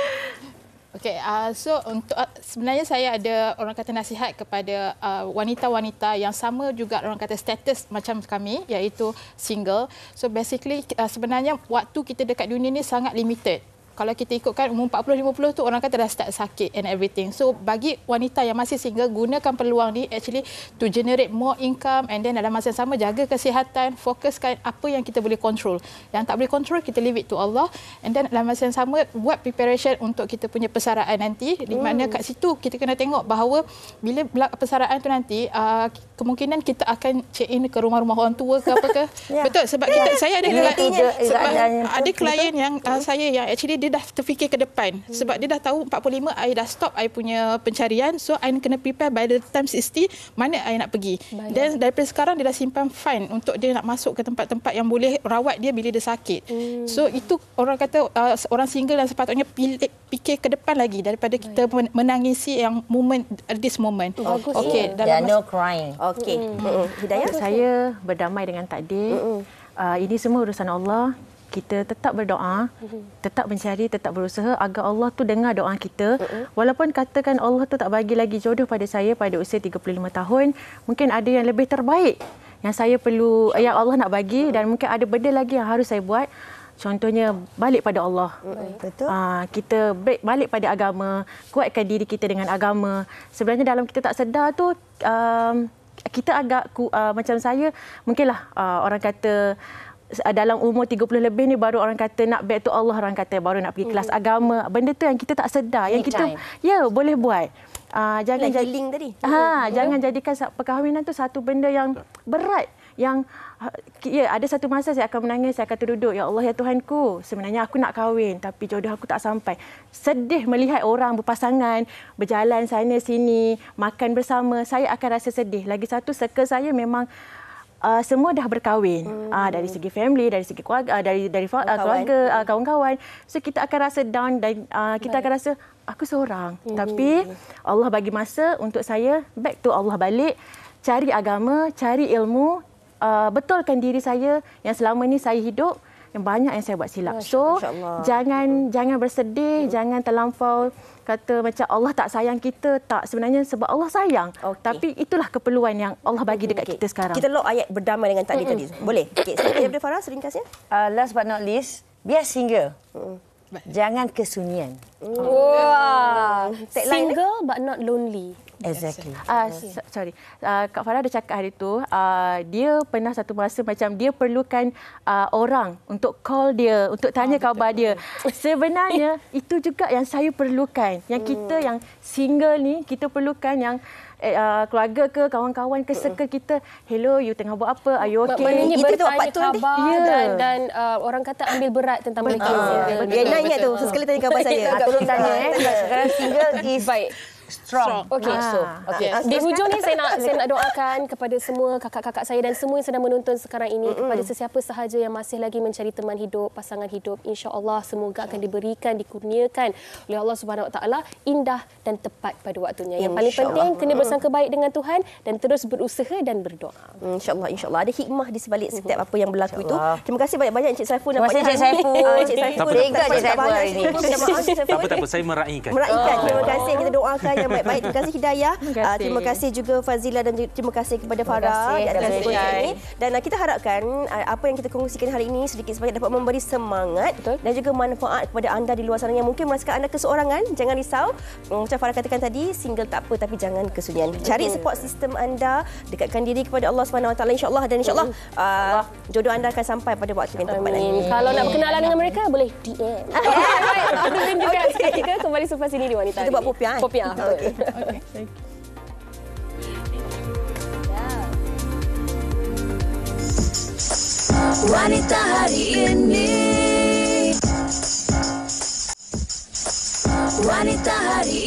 F: Okay, uh, so untuk uh, sebenarnya saya ada orang kata nasihat kepada uh, wanita-wanita yang sama juga orang kata status macam kami iaitu single. So basically uh, sebenarnya waktu kita dekat dunia ni sangat limited kalau kita ikutkan umur 40-50 tu orang kata dah start sakit and everything. So bagi wanita yang masih single gunakan peluang ni actually to generate more income and then dalam masa yang sama jaga kesihatan, fokuskan apa yang kita boleh control. Yang tak boleh control kita leave it to Allah and then dalam masa yang sama buat preparation untuk kita punya persaraan nanti. Di hmm. mana kat situ kita kena tengok bahawa bila persaraan tu nanti uh, kemungkinan kita akan check in ke rumah-rumah orang tua ke apa ke. yeah. Betul sebab yeah. kita saya ada yeah. Eh, yeah. Sebab yeah. ada klien yang uh, saya yang actually dia dia dah terfikir ke depan hmm. sebab dia dah tahu 45 saya dah stop saya punya pencarian so saya kena prepare by the time 60 mana saya nak pergi dan daripada sekarang dia dah simpan fund untuk dia nak masuk ke tempat-tempat yang boleh rawat dia bila dia sakit hmm. so itu orang kata uh, orang single dan sepatutnya pilih, fikir ke depan lagi daripada kita menangisi yang moment at this moment Okey, okay no
G: crying Okey, mm. Mm. hidayah saya berdamai dengan takdir mm. Uh, ini semua urusan Allah kita tetap berdoa, mhm. tetap mencari, tetap berusaha agar Allah tu dengar doa kita. Mhm. Walaupun katakan Allah tu tak bagi lagi jodoh pada saya pada usia 35 tahun, mungkin ada yang lebih terbaik yang saya perlu yang Allah nak bagi mhm. dan mungkin ada benda lagi yang harus saya buat. Contohnya balik pada Allah. Betul. Aa, ah, kita balik pada agama, kuatkan diri kita dengan agama. Sebenarnya dalam kita tak sedar tu um, kita agak uh, macam saya mungkinlah uh, orang kata Ah, dalam umur 30 lebih ni baru orang kata nak back to Allah orang kata baru nak pergi mm. kelas agama benda tu yang kita tak sedar yang kita ya boleh buat uh, jangan jadi tadi ha yeah. Hmm. jangan jadikan perkahwinan tu satu benda yang berat yang ha, ya ada satu masa saya akan menangis saya akan terduduk ya Allah ya Tuhanku sebenarnya aku nak kahwin tapi jodoh aku tak sampai sedih melihat orang berpasangan berjalan sana sini makan bersama saya akan rasa sedih lagi satu circle saya memang uh, semua dah berkahwin hmm. uh, dari segi family dari segi keluarga uh, dari dari uh, keluarga uh, kawan-kawan so kita akan rasa down dan uh, kita Baik. akan rasa aku seorang hmm. tapi Allah bagi masa untuk saya back to Allah balik cari agama cari ilmu uh, betulkan diri saya yang selama ini saya hidup yang banyak yang saya buat silap so jangan hmm. jangan bersedih hmm. jangan terlampau kata macam Allah tak sayang kita tak sebenarnya sebab Allah sayang okay. tapi itulah keperluan yang Allah bagi dekat okay. kita sekarang kita lock ayat berdamai dengan tadi tadi boleh okey saya
B: daripada
E: Farah seringkasnya uh, last but not least bias single Jangan kesunyian.
G: Wah. Wow.
B: Single
G: but not lonely. Exactly. Ah uh, sorry. Uh, Kak Farah ada cakap hari tu, uh, dia pernah satu masa macam dia perlukan uh, orang untuk call dia, untuk tanya oh, khabar dia. Sebenarnya itu juga yang saya perlukan. Yang hmm. kita yang single ni kita perlukan yang uh, keluarga ke kawan-kawan ke circle kita hello you tengah buat apa are you okay Maknanya itu tu apa ya. tu
A: dan dan uh, orang kata ambil berat tentang mereka uh, yeah, tu sekali tanya kabar saya aku tanya eh sekarang single is strong. Okey. Ah. So, okay. Yes. Ah. Di hujung ni saya nak saya nak doakan kepada semua kakak-kakak saya dan semua yang sedang menonton sekarang ini mm-hmm. kepada sesiapa sahaja yang masih lagi mencari teman hidup, pasangan hidup, insya-Allah semoga akan diberikan, dikurniakan oleh Allah Subhanahu Wa Taala indah dan tepat pada waktunya. Yang paling penting kena mm. bersangka baik dengan Tuhan
B: dan terus berusaha dan berdoa. Insya-Allah, insya-Allah ada hikmah di sebalik mm-hmm. setiap apa yang berlaku itu. Terima kasih banyak-banyak Encik Saiful nampaknya. Terima kasih Encik Saiful. Ah, Encik Saiful. Tega Encik Saiful hari ini. Tak apa,
D: tak apa. Saya meraihkan. Meraihkan. Terima oh. kasih. Terima Terima Terima Terima Terima Terima Terima Terima kasih. kasih. kasih. kasih. kasih. kasih. kasih. kasih. Terima kasih dan baik-baik. Terima kasih
B: Hidayah. Terima ah, kasih, terima kasih juga Fazila dan terima kasih kepada Farah. Kasih. Terima kasih. Ini. Dan ah, kita harapkan ah, apa yang kita kongsikan hari ini sedikit sebanyak dapat memberi semangat Betul. dan juga manfaat kepada anda di luar sana yang mungkin merasakan anda keseorangan. Jangan risau. Hmm, macam Farah katakan tadi, single tak apa tapi jangan kesunyian. Cari Betul. support sistem anda. Dekatkan diri kepada Allah SWT insyaAllah dan insyaAllah uh, jodoh anda akan sampai pada waktu yang tepat nanti. Kalau nak berkenalan dengan mereka,
A: boleh DM. Okay. Okay.
B: Kembali selepas sini di Wanita. Kita buat popia. Popia. Eh?
C: okay. Wanita hari ini
B: Wanita hari ini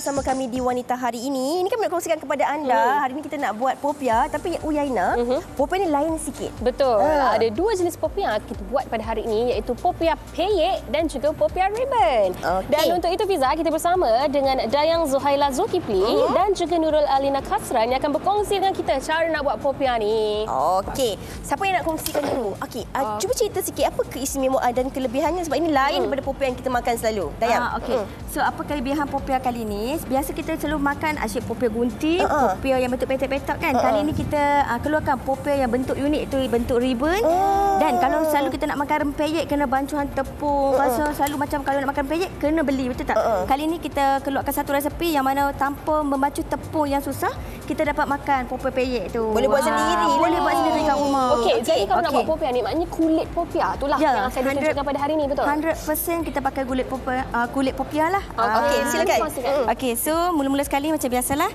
B: bersama kami di Wanita hari ini. Ini kami nak kongsikan kepada anda. Hmm. Hari ini kita nak buat popia. Tapi Uyaina, uh mhm. -huh. popia ini lain sikit. Betul. Ha. Ada dua jenis popia yang kita buat pada hari ini.
A: Iaitu popia peyek dan juga popia ribbon. Okay. Dan untuk itu, Fiza, kita bersama dengan Dayang Zuhaila Zulkifli uh mhm. -huh. dan juga Nurul Alina Khasran yang akan berkongsi dengan kita cara nak buat
B: popia ini. Okey. Siapa yang nak kongsikan dulu? Okey. Uh, uh. Cuba cerita sikit apa keistimewaan dan kelebihannya sebab ini lain hmm. daripada popia yang kita makan selalu. Dayang. Uh, Okey. Hmm. So, apa kelebihan popia kali ini manis. Biasa kita selalu makan asyik popia gunting, uh -uh. popia yang bentuk petak-petak kan. Uh -uh. Kali ini uh-uh. kita uh, keluarkan popia yang bentuk unik itu bentuk ribbon. Uh -uh. Dan kalau selalu kita nak makan rempeyek, kena bancuhan tepung. Uh -uh. Selalu macam kalau nak makan rempeyek, kena beli. Betul tak? Uh -uh. Kali ini kita keluarkan satu resepi yang mana tanpa membancuh tepung yang susah, kita dapat makan popia peyek itu. Boleh buat ah, sendiri. Ah, boleh lah. buat sendiri kat rumah. Okey, okay. jadi kalau okay. nak buat popia ni, maknanya kulit
A: popia lah. itulah yeah. yang saya ditunjukkan pada hari ini, betul?
B: 100% kita pakai kulit popia, uh, lah. Ah, okey, uh, silakan. silakan. Okay. Hmm. Okey, so mula-mula sekali macam biasalah.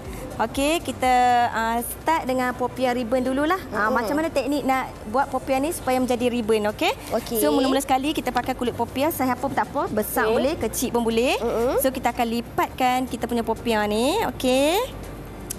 B: Okey, kita uh, start dengan popia ribbon dululah. Mm -hmm. uh, macam mana teknik nak buat popia ni supaya menjadi ribbon, okey? Okay. So mula-mula sekali kita pakai kulit popia, saya pun tak apa, besar okay. boleh, kecil pun boleh. Mm -hmm. So kita akan lipatkan kita punya popia ni, okey?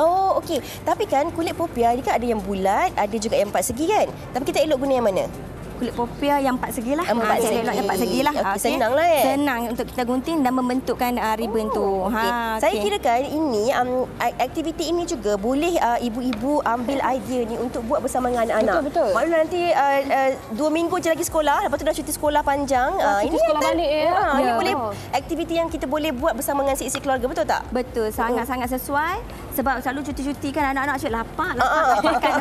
B: Oh, okey. Tapi kan kulit popia ni kan ada yang bulat, ada juga yang empat segi kan? Tapi kita elok guna yang mana? kulit popia yang empat segi lah. Empat ah, segi. yang empat segi lah. Okay. Okay. Senang lah eh. Senang untuk kita gunting dan membentukkan uh, ribbon oh. tu. Okay. Ha, okay. Saya kirakan ini, um, aktiviti ini juga boleh uh, ibu-ibu ambil idea ni untuk buat bersama dengan anak-anak. Betul, betul. Maklum lah nanti uh, uh, dua minggu je lagi sekolah. Lepas tu dah cuti sekolah panjang. Uh, cuti ini sekolah kan, balik eh. ya. Ha, ya. Ini boleh aktiviti yang kita boleh buat bersama dengan si-si keluarga. Betul tak? Betul. Sangat-sangat sesuai. Sebab selalu cuti-cuti kan anak-anak asyik lapar. Kan.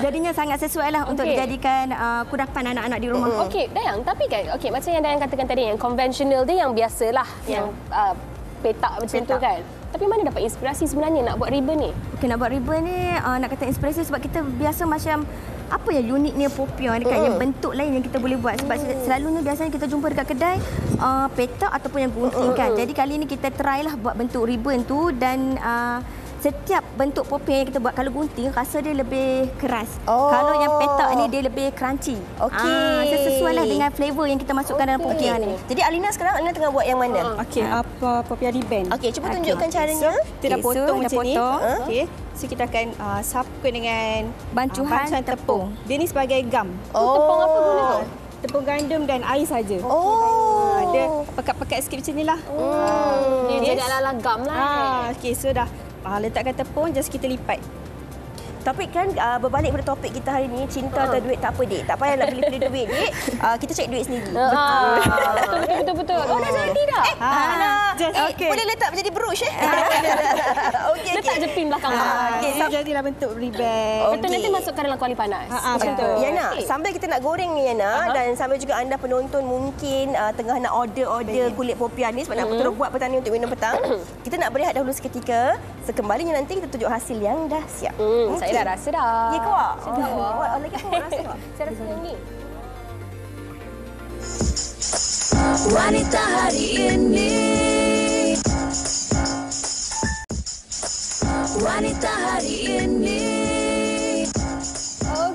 B: Jadinya sangat sesuai lah okay. untuk dijadikan... Uh, Uh, kudapan anak-anak di rumah. Okey, Dayang,
A: tapi kan okey macam yang Dayang katakan tadi yang konvensional dia yang biasalah yeah. yang uh, petak
B: macam petak. tu kan. Tapi mana dapat inspirasi sebenarnya nak buat ribbon ni? Okey, nak buat ribbon ni uh, nak kata inspirasi sebab kita biasa macam apa yang uniknya popion dekat mm. yang bentuk lain yang kita boleh buat sebab mm. selalunya biasanya kita jumpa dekat kedai uh, petak ataupun yang gunting mm. kan. Jadi kali ni kita try lah buat bentuk ribbon tu dan uh, setiap bentuk popping yang kita buat kalau gunting rasa dia lebih keras. Oh. Kalau yang petak ni dia lebih crunchy. Okey. Ah, sesuai lah dengan flavor yang kita masukkan okay. dalam popping okay. ni. Jadi Alina sekarang Alina tengah buat yang mana? Uh. Okey, ah. apa uh, popping ribbon. Okey, cuba okay. tunjukkan okay. caranya. So, kita okay, potong so, macam dah ni. Potong. Uh. Okey. So kita akan uh, sapu dengan bancuhan, bancuhan tepung. tepung. Dia ni sebagai gam. Oh, tepung apa guna tu? Tepung gandum dan air saja. Oh. Dia pekat-pekat sikit macam ni lah. Oh. Ini yes. jadi ala-ala gam lah. Ah, kan? okey. So dah Ah, letakkan tepung, just kita lipat. Tapi kan uh, berbalik pada topik kita hari ini, cinta uh. atau ah. duit tak apa, Dik. Tak payah nak pilih-pilih duit, Dik. Uh, kita cek duit sendiri. Betul. betul. Betul, Oh, dah jadi dah? Eh, ah. Eh, boleh letak menjadi brooch, eh? Oh, screen belakang. Ha, ah, lah. ah, okay. So, jadi bentuk ribet. Okay. Nanti masukkan dalam kuali panas. Ha, ha, betul. Ya. Yana, okay. sambil kita nak goreng ni, Yana, uh-huh. dan sambil juga anda penonton mungkin uh, tengah nak order-order kulit popia ni sebab mm-hmm. nak terus buat petang ni untuk minum petang, kita nak berehat dahulu seketika. Sekembalinya nanti kita tunjuk hasil yang dah siap. Mm, okay. Saya dah rasa dah. Ya, kau? Oh. Saya
A: dah rasa. Saya rasa yang ni. Wanita hari ini wanita hari ini.
B: Oh.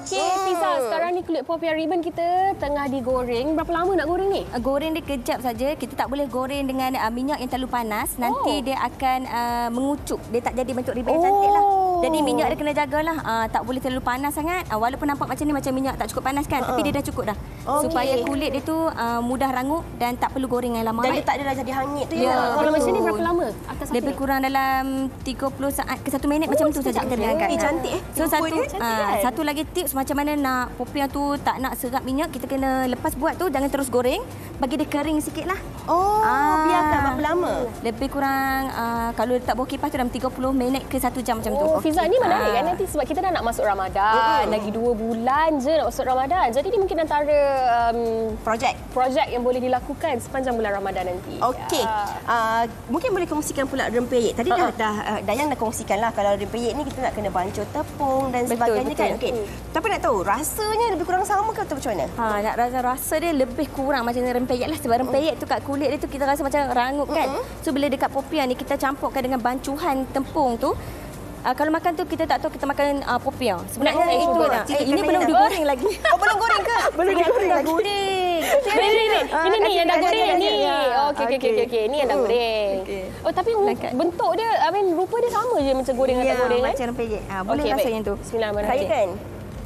B: Sekarang ni kulit popia ribbon kita tengah digoreng. Berapa lama nak goreng ni? Uh, goreng dia kejap saja. Kita tak boleh goreng dengan uh, minyak yang terlalu panas. Nanti oh. dia akan uh, mengucuk. Dia tak jadi bentuk ribbon oh. yang cantik lah. Oh. Jadi oh. minyak dia kena jagalah. Uh, tak boleh terlalu panas sangat. Uh, walaupun nampak macam ni macam minyak tak cukup panas kan. Uh -huh. Tapi ah. dia dah cukup dah. Okay. Supaya kulit dia tu uh, mudah rangup dan tak perlu goreng yang lama. Dan dia tak ada dah jadi hangit tu. Yeah, ya. ya? Kalau macam ni berapa lama? Atas Lebih kurang dalam 30 saat ke 1 minit oh, macam tu saja kita dia angkat. Eh, cantik eh. So, satu, cantik, kan? satu lagi tips macam mana nak popia tu tak nak serap minyak. Kita kena lepas buat tu jangan terus goreng. Bagi dia kering sikit lah. Oh, uh, biarkan berapa lama? Lebih kurang uh, kalau letak buah kipas tu dalam 30 minit ke 1 jam macam oh, tu. Okay. Hafizah ni menarik kan ah. nanti sebab kita dah nak masuk Ramadan. Uh. Lagi dua bulan je nak masuk Ramadan. Jadi ni mungkin antara um, projek projek yang boleh
A: dilakukan sepanjang bulan Ramadan nanti. Okey. Ya.
B: Uh, mungkin boleh kongsikan pula rempeyek. Tadi uh-huh. dah ha, ha. dah uh, Dayang dah kongsikan lah kalau rempeyek ni kita nak kena bancuh tepung dan betul, sebagainya kan? betul. kan. Okey. Hmm. Tapi nak tahu rasanya lebih kurang sama ke atau macam mana? Ha nak rasa rasa dia lebih kurang macam rempeyek lah sebab rempeyek uh-huh. tu kat kulit dia tu kita rasa macam rangup kan. Uh-huh. So bila dekat popiah ni kita campurkan dengan bancuhan tepung tu uh, kalau makan tu kita tak tahu kita makan uh, popiah. Sebenarnya oh, itu lah. eh, nak. Eh, ini belum digoreng lagi. Oh, belum goreng ke? belum digoreng lagi. Ini ni, ini ni ah, yang dah goreng ni. Oh, okey okey okey okey. Ini yang dah hmm. goreng.
A: Oh, tapi Langkat. bentuk
B: dia, I mean, rupa dia sama je macam goreng ya, atau goreng macam Macam rempeyek. Ha, boleh okay, rasa baik. yang tu. Bismillahirrahmanirrahim. Saya kan,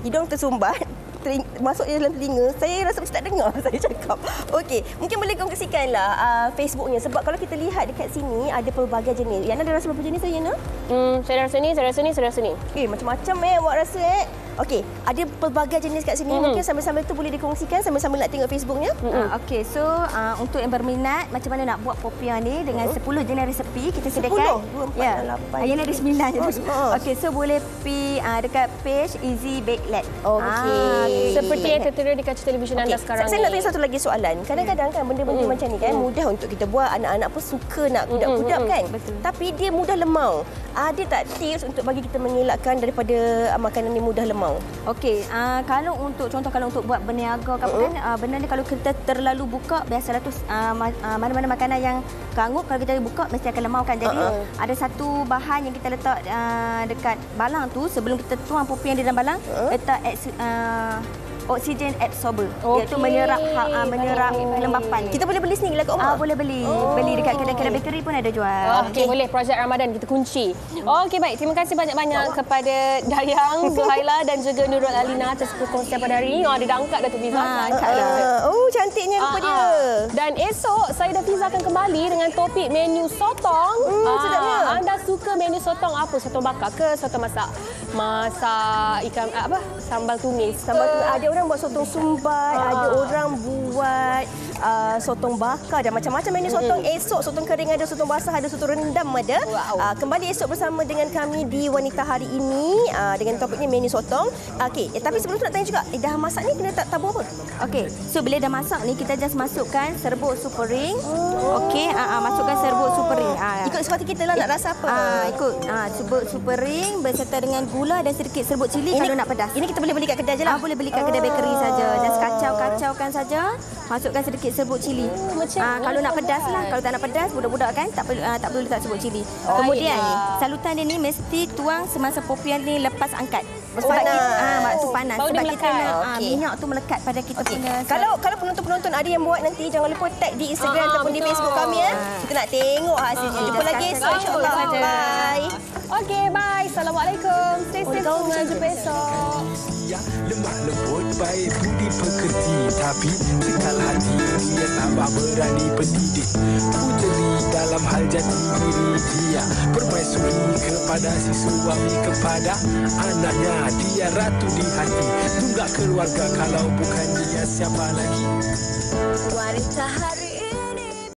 B: hidung tersumbat teling- masuknya dalam telinga, saya rasa macam tak dengar saya cakap. Okey, mungkin boleh kongsikanlah uh, Facebooknya. Sebab kalau kita lihat dekat sini, ada pelbagai jenis. Yana, ada rasa berapa jenis, Yana? Hmm, saya rasa ni, saya rasa ni, saya rasa ni. Eh, macam-macam eh, awak rasa eh. Okey, ada pelbagai jenis kat sini. Mm-hmm. Mungkin sambil-sambil tu boleh dikongsikan sambil-sambil nak tengok Facebooknya. Mm-hmm. Uh, Okey, so uh, untuk yang berminat macam mana nak buat popiah ni dengan hmm. uh 10 jenis resepi kita sediakan. 10? 24, yeah. 8. Ayah ada 9 je. Oh, oh. Okey, so boleh pergi uh, dekat page Easy Bake Lab. Oh, okey. Ah, seperti yang
A: tertera di kaca televisyen okay. anda sekarang Saya ni. nak tanya satu lagi
B: soalan. Kadang-kadang kan benda-benda mm. macam ni kan mm. mudah untuk kita buat. Anak-anak pun suka nak kudap-kudap hmm, hmm, mm. kan. Hmm. Betul. Tapi dia mudah lemau. Ada tak tips untuk bagi kita mengelakkan daripada ah, makanan ni mudah lemau? Okey. Uh, kalau untuk contoh kalau untuk buat berniaga kan, mm. kan uh, benda ni kalau kita terlalu buka biasalah tu ah, mana-mana uh, uh, makanan yang kangup kalau kita buka mesti akan lemau kan. Jadi uh -uh. ada satu bahan yang kita letak uh, dekat balang tu sebelum kita tuang popi yang di dalam balang uh -huh. letak uh, oksigen absorber okay. iaitu menyerap ha, ha, menyerap baik, lembapan. Kita boleh beli sini lah kat rumah. Ah, boleh beli. Oh. Beli dekat kedai-kedai bakery pun ada jual. Okey okay. boleh projek Ramadan kita kunci. Okey baik terima kasih banyak-banyak kepada Dayang,
F: Zuhaila
A: dan juga Nurul Alina atas perkongsian pada hari ini. Oh ada dangkat Datuk Miza. Ha, uh, oh cantiknya rupa dia. Ah, ah. Dan esok saya dah Fiza akan kembali dengan topik menu sotong. Hmm, uh, sedapnya. Anda suka menu sotong apa? Sotong bakar ke? Sotong masak? Masak
B: ikan apa? Sambal tumis. Eh, Sambal tumis. Uh. Ada orang buat sotong sumbat, ah. ada orang buat uh, sotong bakar dan macam-macam menu sotong. Esok sotong kering ada, sotong basah ada, sotong rendam ada. Uh, kembali esok bersama dengan kami di Wanita Hari Ini uh, dengan topiknya menu sotong. Okey, eh, tapi sebelum tu nak tanya juga, eh, dah masak ni kena tak tabur apa? Okey, so bila dah masak ni kita just masukkan serbuk super ring. Oh. Okey, uh, uh, masukkan serbuk super ring. Uh, ikut suatu kita lah nak rasa apa. Uh, ikut uh, serbuk super ring berserta dengan gula dan sedikit serbuk cili ini, kalau nak pedas. Ini kita boleh beli kat kedai je lah. Uh, boleh beli kat kedai bakery saja. Just oh. kacau-kacaukan saja. Masukkan sedikit serbuk cili. Macam ah, kalau nak pedas lah. Kalau tak nak pedas, budak-budak kan tak perlu, ah, tak perlu letak serbuk cili. Oh, ya. Kemudian, iya. salutan dia ni mesti tuang semasa popian ni lepas angkat. Oh, sebab oh, kita, ah, waktu panas. Bau Sebab kita nak ah, okay. minyak tu melekat pada kita okay. punya. Kalau kalau penonton-penonton ada yang buat nanti, jangan lupa tag di Instagram ah, ataupun betul. di Facebook kami. ya. Kita nak tengok hasilnya. Ah, Jumpa lagi. Sampai jumpa. Bye.
A: Okey, bye. Assalamualaikum. Stay safe semua. Jumpa esok. Ya,
D: lembut baik budi pekerti Tapi tekal hati dia tambah berani pendidik Pujeri dalam hal jati diri dia Permaisuri kepada si suami kepada anaknya Dia ratu di hati tunggak keluarga Kalau bukan dia siapa lagi
C: Warita hari